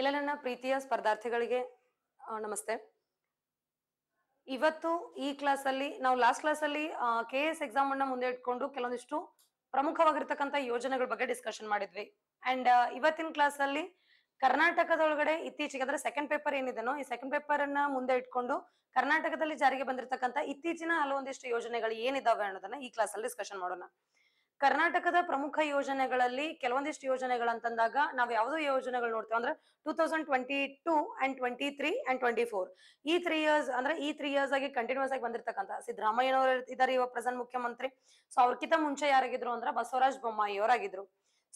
ಎಲ್ಲ ನನ್ನ ಪ್ರೀತಿಯ ಸ್ಪರ್ಧಾರ್ಥಿಗಳಿಗೆ ನಮಸ್ತೆ ಇವತ್ತು ಈ ಕ್ಲಾಸ್ ಅಲ್ಲಿ ನಾವು ಲಾಸ್ಟ್ ಕ್ಲಾಸ್ ಅಲ್ಲಿ ಕೆ ಎಸ್ ಎಕ್ಸಾಮ್ ಅನ್ನ ಮುಂದೆ ಇಟ್ಕೊಂಡು ಕೆಲವೊಂದಿಷ್ಟು ಪ್ರಮುಖವಾಗಿರ್ತಕ್ಕಂಥ ಯೋಜನೆಗಳ ಬಗ್ಗೆ ಡಿಸ್ಕಷನ್ ಮಾಡಿದ್ವಿ ಅಂಡ್ ಇವತ್ತಿನ ಕ್ಲಾಸ್ ಅಲ್ಲಿ ಕರ್ನಾಟಕದೊಳಗಡೆ ಇತ್ತೀಚೆಗೆ ಅಂದ್ರೆ ಸೆಕೆಂಡ್ ಪೇಪರ್ ಏನಿದೆನೋ ಈ ಸೆಕೆಂಡ್ ಪೇಪರ್ ಅನ್ನ ಮುಂದೆ ಇಟ್ಕೊಂಡು ಕರ್ನಾಟಕದಲ್ಲಿ ಜಾರಿಗೆ ಬಂದಿರತಕ್ಕಂಥ ಇತ್ತೀಚಿನ ಹಲವೊಂದಿಷ್ಟು ಯೋಜನೆಗಳು ಏನಿದಾವೆ ಅನ್ನೋದನ್ನ ಈ ಕ್ಲಾಸ್ ಅಲ್ಲಿ ಡಿಸ್ಕಷನ್ ಮಾಡೋಣ ಕರ್ನಾಟಕದ ಪ್ರಮುಖ ಯೋಜನೆಗಳಲ್ಲಿ ಕೆಲವೊಂದಿಷ್ಟು ಯೋಜನೆಗಳಂತಂದಾಗ ನಾವ್ ಯಾವ್ದೋ ಯೋಜನೆಗಳು ನೋಡ್ತೇವೆ ಅಂದ್ರೆ two thousand twenty two and twenty three and twenty four ಈ ತ್ರೀ ಇಯರ್ಸ್ ಅಂದ್ರೆ ಈ ತ್ರೀ ಇಯರ್ಸ್ ಆಗಿ ಕಂಟಿನ್ಯೂಸ್ ಆಗಿ ಬಂದಿರತಕ್ಕಂತ ಸಿದ್ದರಾಮಯ್ಯನವರು ಇದಾರೆ ಇವಾಗ ಪ್ರೆಸೆಂಟ್ ಮುಖ್ಯಮಂತ್ರಿ ಸೊ ಅವ್ರಕ್ಕಿಂತ ಮುಂಚೆ ಯಾರಾಗಿದ್ರು ಅಂದ್ರೆ ಬಸವರಾಜ ಬೊಮ್ಮಾಯಿ ಅವರಾಗಿದ್ರು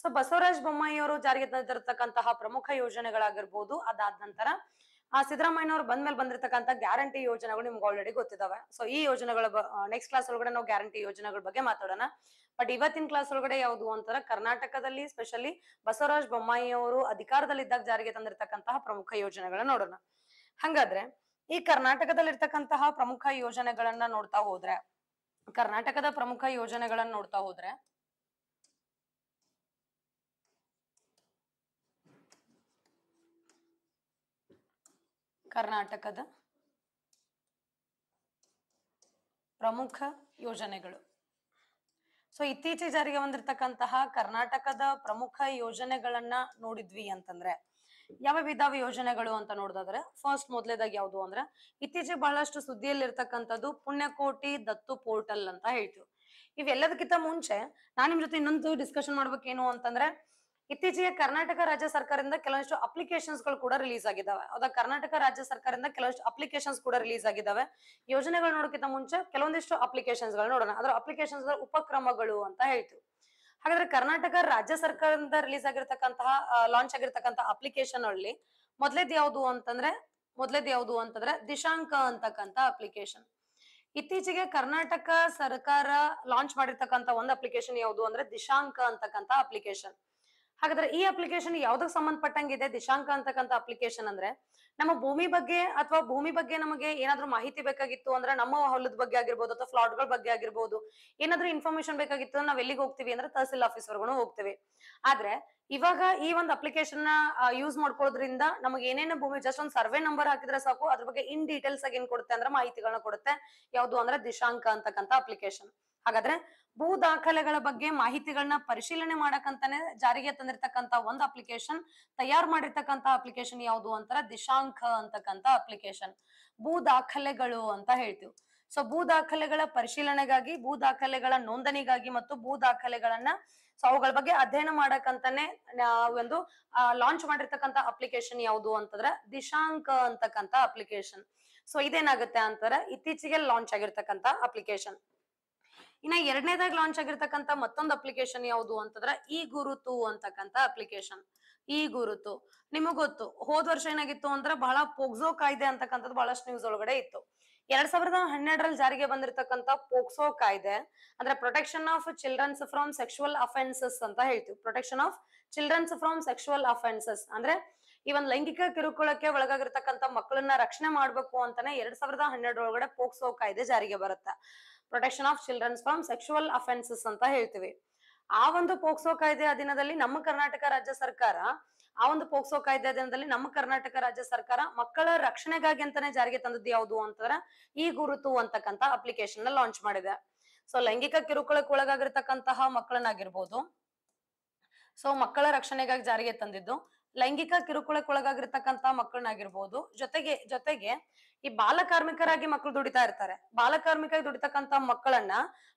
ಸೊ ಬಸವರಾಜ ಬೊಮ್ಮಾಯಿ ಅವರು ಜಾರಿಗೆ ತಂದಿರತಕ್ಕಂತಹ ಪ್ರಮುಖ ಯೋಜನೆಗಳಾಗಿರ್ಬೋದು ಅದಾದ ನಂತರ ಆ ಬಂದ ಬಂದ್ಮೇಲೆ ಬಂದಿರತಕ್ಕಂತ ಗ್ಯಾರಂಟಿ ಯೋಜನೆಗಳು ನಿಮ್ಗೆ ಆಲ್ರೆಡಿ ಗೊತ್ತಿದಾವೆ ಸೊ ಈ ಯೋಜನೆಗಳ ನೆಕ್ಸ್ಟ್ ಕ್ಲಾಸ್ ಒಳಗಡೆ ನಾವು ಗ್ಯಾರಂಟಿ ಯೋಜನೆಗಳ ಬಗ್ಗೆ ಮಾತಾಡೋಣ ಬಟ್ ಇವತ್ತಿನ ಕ್ಲಾಸ್ ಒಳಗಡೆ ಯಾವುದು ಅಂತಾರೆ ಕರ್ನಾಟಕದಲ್ಲಿ ಸ್ಪೆಷಲಿ ಬಸವರಾಜ ಬೊಮ್ಮಾಯಿ ಅವರು ಅಧಿಕಾರದಲ್ಲಿದ್ದಾಗ ಜಾರಿಗೆ ತಂದಿರತಕ್ಕಂತಹ ಪ್ರಮುಖ ಯೋಜನೆಗಳನ್ನ ನೋಡೋಣ ಹಂಗಾದ್ರೆ ಈ ಕರ್ನಾಟಕದಲ್ಲಿರ್ತಕ್ಕಂತಹ ಪ್ರಮುಖ ಯೋಜನೆಗಳನ್ನ ನೋಡ್ತಾ ಹೋದ್ರೆ ಕರ್ನಾಟಕದ ಪ್ರಮುಖ ಯೋಜನೆಗಳನ್ನ ನೋಡ್ತಾ ಹೋದ್ರೆ ಕರ್ನಾಟಕದ ಪ್ರಮುಖ ಯೋಜನೆಗಳು ಸೊ ಇತ್ತೀಚೆಗೆ ಜಾರಿಗೆ ಬಂದಿರತಕ್ಕಂತಹ ಕರ್ನಾಟಕದ ಪ್ರಮುಖ ಯೋಜನೆಗಳನ್ನ ನೋಡಿದ್ವಿ ಅಂತಂದ್ರೆ ಯಾವ ವಿಧಾವ ಯೋಜನೆಗಳು ಅಂತ ನೋಡೋದಾದ್ರೆ ಫಸ್ಟ್ ಮೊದಲೇದಾಗಿ ಯಾವುದು ಅಂದ್ರೆ ಇತ್ತೀಚೆಗೆ ಬಹಳಷ್ಟು ಸುದ್ದಿಯಲ್ಲಿ ಇರ್ತಕ್ಕಂಥದ್ದು ಪುಣ್ಯಕೋಟಿ ದತ್ತು ಪೋರ್ಟಲ್ ಅಂತ ಹೇಳ್ತೀವಿ ಇವೆಲ್ಲದಕ್ಕಿಂತ ಮುಂಚೆ ನಾನ್ ನಿಮ್ ಜೊತೆ ಇನ್ನೊಂದು ಡಿಸ್ಕಷನ್ ಮಾಡ್ಬೇಕೇನು ಅಂತಂದ್ರೆ ಇತ್ತೀಚೆಗೆ ಕರ್ನಾಟಕ ರಾಜ್ಯ ಸರ್ಕಾರದಿಂದ ಕೆಲವೊಂದಿಷ್ಟು ಅಪ್ಲಿಕೇಶನ್ಸ್ ಗಳು ಕೂಡ ರಿಲೀಸ್ ಆಗಿದಾವೆ ಅದಾ ಕರ್ನಾಟಕ ರಾಜ್ಯ ಸರ್ಕಾರದಿಂದ ಕೆಲವಷ್ಟು ಅಪ್ಲಿಕೇಶನ್ಸ್ ಕೂಡ ರಿಲೀಸ್ ಆಗಿದಾವೆ ಯೋಜನೆಗಳು ನೋಡೋಕ್ಕಿಂತ ಮುಂಚೆ ಕೆಲವೊಂದಿಷ್ಟು ಅಪ್ಲಿಕೇಶನ್ಸ್ ಗಳು ನೋಡೋಣ ಅದರ ಅಪ್ಲಿಕೇಶನ್ಸ್ ಉಪಕ್ರಮಗಳು ಅಂತ ಹೇಳ್ತು ಹಾಗಾದ್ರೆ ಕರ್ನಾಟಕ ರಾಜ್ಯ ಸರ್ಕಾರದಿಂದ ರಿಲೀಸ್ ಆಗಿರ್ತಕ್ಕಂತಹ ಲಾಂಚ್ ಆಗಿರ್ತಕ್ಕಂತಹ ಅಪ್ಲಿಕೇಶನ್ ಅಲ್ಲಿ ಮೊದ್ಲೇದ್ ಯಾವುದು ಅಂತಂದ್ರೆ ಮೊದ್ಲೇದ್ ಯಾವುದು ಅಂತಂದ್ರೆ ದಿಶಾಂಕ ಅಂತಕ್ಕಂತ ಅಪ್ಲಿಕೇಶನ್ ಇತ್ತೀಚೆಗೆ ಕರ್ನಾಟಕ ಸರ್ಕಾರ ಲಾಂಚ್ ಮಾಡಿರ್ತಕ್ಕಂತ ಒಂದು ಅಪ್ಲಿಕೇಶನ್ ಯಾವುದು ಅಂದ್ರೆ ದಿಶಾಂಕ ಅಂತಕ್ಕಂತ ಅಪ್ಲಿಕೇಶನ್ ಹಾಗಾದ್ರೆ ಈ ಅಪ್ಲಿಕೇಶನ್ ಯಾವ್ದಕ್ ಸಂಬಂಧಪಟ್ಟಂಗಿದೆ ದಿಶಾಂಕ ಅಂತಕ್ಕಂಥ ಅಪ್ಲಿಕೇಶನ್ ಅಂದ್ರೆ ನಮ್ಮ ಭೂಮಿ ಬಗ್ಗೆ ಅಥವಾ ಭೂಮಿ ಬಗ್ಗೆ ನಮಗೆ ಏನಾದ್ರು ಮಾಹಿತಿ ಬೇಕಾಗಿತ್ತು ಅಂದ್ರೆ ನಮ್ಮ ಹೊಲದ ಬಗ್ಗೆ ಆಗಿರ್ಬೋದು ಅಥವಾ ಫ್ಲಾಟ್ ಗಳ ಬಗ್ಗೆ ಆಗಿರ್ಬೋದು ಏನಾದ್ರೂ ಇನ್ಫಾರ್ಮೇಶನ್ ಬೇಕಾಗಿತ್ತು ನಾವ್ ಎಲ್ಲಿಗೆ ಹೋಗ್ತೀವಿ ಅಂದ್ರೆ ತಹಸೀಲ್ ಆಫೀಸ್ ವರ್ಗೂ ಹೋಗ್ತೀವಿ ಆದ್ರೆ ಇವಾಗ ಈ ಒಂದು ಅಪ್ಲಿಕೇಶನ್ ಯೂಸ್ ಮಾಡ್ಕೊಳ್ಳೋದ್ರಿಂದ ನಮಗೆ ಏನೇನು ಭೂಮಿ ಜಸ್ಟ್ ಒಂದು ಸರ್ವೆ ನಂಬರ್ ಹಾಕಿದ್ರೆ ಸಾಕು ಅದ್ರ ಬಗ್ಗೆ ಇನ್ ಡೀಟೇಲ್ಸ್ ಆಗಿ ಏನ್ ಕೊಡುತ್ತೆ ಅಂದ್ರೆ ಮಾಹಿತಿಗಳನ್ನ ಕೊಡುತ್ತೆ ಯಾವ್ದು ಅಂದ್ರೆ ದಿಶಾಂಕ ಅಂತಕ್ಕಂಥ ಅಪ್ಲಿಕೇಶನ್ ಹಾಗಾದ್ರೆ ಭೂ ದಾಖಲೆಗಳ ಬಗ್ಗೆ ಮಾಹಿತಿಗಳನ್ನ ಪರಿಶೀಲನೆ ಮಾಡಕ್ಕಂತಾನೆ ಜಾರಿಗೆ ತಂದಿರತಕ್ಕಂತ ಒಂದು ಅಪ್ಲಿಕೇಶನ್ ತಯಾರು ಮಾಡಿರ್ತಕ್ಕಂತ ಅಪ್ಲಿಕೇಶನ್ ಯಾವುದು ಅಂತಾರ ದಿಶಾಂಕ ಅಂತಕ್ಕಂತ ಅಪ್ಲಿಕೇಶನ್ ಭೂ ದಾಖಲೆಗಳು ಅಂತ ಹೇಳ್ತೀವಿ ಸೊ ಭೂ ದಾಖಲೆಗಳ ಪರಿಶೀಲನೆಗಾಗಿ ಭೂ ದಾಖಲೆಗಳ ನೋಂದಣಿಗಾಗಿ ಮತ್ತು ಭೂ ದಾಖಲೆಗಳನ್ನ ಸೊ ಅವುಗಳ ಬಗ್ಗೆ ಅಧ್ಯಯನ ಮಾಡಕ್ಕಂತಾನೆ ಒಂದು ಲಾಂಚ್ ಮಾಡಿರ್ತಕ್ಕಂತ ಅಪ್ಲಿಕೇಶನ್ ಯಾವುದು ಅಂತಂದ್ರ ದಿಶಾಂಕ ಅಂತಕ್ಕಂತ ಅಪ್ಲಿಕೇಶನ್ ಸೊ ಇದೇನಾಗುತ್ತೆ ಅಂತಾರೆ ಇತ್ತೀಚೆಗೆ ಲಾಂಚ್ ಆಗಿರ್ತಕ್ಕಂತ ಅಪ್ಲಿಕೇಶನ್ ಇನ್ನ ಎರಡನೇದಾಗಿ ಲಾಂಚ್ ಆಗಿರ್ತಕ್ಕಂತ ಮತ್ತೊಂದು ಅಪ್ಲಿಕೇಶನ್ ಯಾವುದು ಅಂತಂದ್ರ ಈ ಗುರುತು ಅಂತಕ್ಕಂತ ಅಪ್ಲಿಕೇಶನ್ ಈ ಗುರುತು ನಿಮಗ್ ಗೊತ್ತು ಹೋದ್ ವರ್ಷ ಏನಾಗಿತ್ತು ಅಂದ್ರೆ ಬಹಳ ಪೋಕ್ಸೋ ಕಾಯ್ದೆ ಅಂತಕ್ಕಂಥದ್ದು ಬಹಳಷ್ಟು ನ್ಯೂಸ್ ಒಳಗಡೆ ಇತ್ತು ಎರಡ್ ಸಾವಿರದ ಹನ್ನೆರಡರಲ್ಲಿ ಜಾರಿಗೆ ಬಂದಿರತಕ್ಕಂತ ಪೋಕ್ಸೋ ಕಾಯ್ದೆ ಅಂದ್ರೆ protection of childrens from sexual offences ಅಂತ ಹೇಳ್ತೀವಿ protection of childrens from sexual offences ಅಂದ್ರೆ ಈ ಒಂದು ಲೈಂಗಿಕ ಕಿರುಕುಳಕ್ಕೆ ಒಳಗಾಗಿರ್ತಕ್ಕಂಥ ಮಕ್ಕಳನ್ನ ರಕ್ಷಣೆ ಮಾಡ್ಬೇಕು ಅಂತಾನೆ ಎರಡ್ ಸಾವಿರದ ಹನ್ನೆರಡರೊಳಗಡೆ ಪೋಕ್ಸೋ ಕಾಯ್ದೆ ಜಾರಿಗೆ ಬರುತ್ತೆ protection of childrens from sexual offences ಅಂತ ಹೇಳ್ತೀವಿ ಆ ಒಂದು ಪೋಕ್ಸೋ ಕಾಯ್ದೆ ದಿನದಲ್ಲಿ ನಮ್ಮ ಕರ್ನಾಟಕ ರಾಜ್ಯ ಸರ್ಕಾರ ಆ ಒಂದು ಪೋಕ್ಸೋ ಕಾಯ್ದೆ ದಿನದಲ್ಲಿ ನಮ್ಮ ಕರ್ನಾಟಕ ರಾಜ್ಯ ಸರ್ಕಾರ ಮಕ್ಕಳ ರಕ್ಷಣೆಗಾಗಿ ಅಂತಾನೆ ಜಾರಿಗೆ ತಂದದ್ದು ಯಾವುದು ಅಂತಂದ್ರೆ ಈ ಗುರುತು ಅಂತಕ್ಕಂತ ಅಪ್ಲಿಕೇಶನ್ ನ ಲಾಂಚ್ ಮಾಡಿದೆ ಸೊ ಲೈಂಗಿಕ ಕಿರುಕುಳಕ್ಕೆ ಒಳಗಾಗಿರ್ತಕ್ಕಂತಹ ಮಕ್ಕಳನ್ನಾಗಿರ್ಬೋದು ಸೊ ಮಕ್ಕಳ ರಕ್ಷಣೆಗಾಗಿ ಜಾರಿಗೆ ತಂದಿದ್ದು ಲೈಂಗಿಕ ಕಿರುಕುಳಕ್ಕೆ ಒಳಗಾಗಿರ್ತಕ್ಕಂತಹ ಮಕ್ಕಳನ್ನಾಗಿರ್ಬೋದು ಜೊತೆಗೆ ಜೊತೆಗೆ ಈ ಬಾಲಕಾರ್ಮಿಕರಾಗಿ ಮಕ್ಕಳು ದುಡಿತಾ ಇರ್ತಾರೆ ಬಾಲಕಾರ್ಮಿಕರಾಗಿ ದುಡಿತಕ್ಕಂತ ಮಕ್ಕಳನ್ನ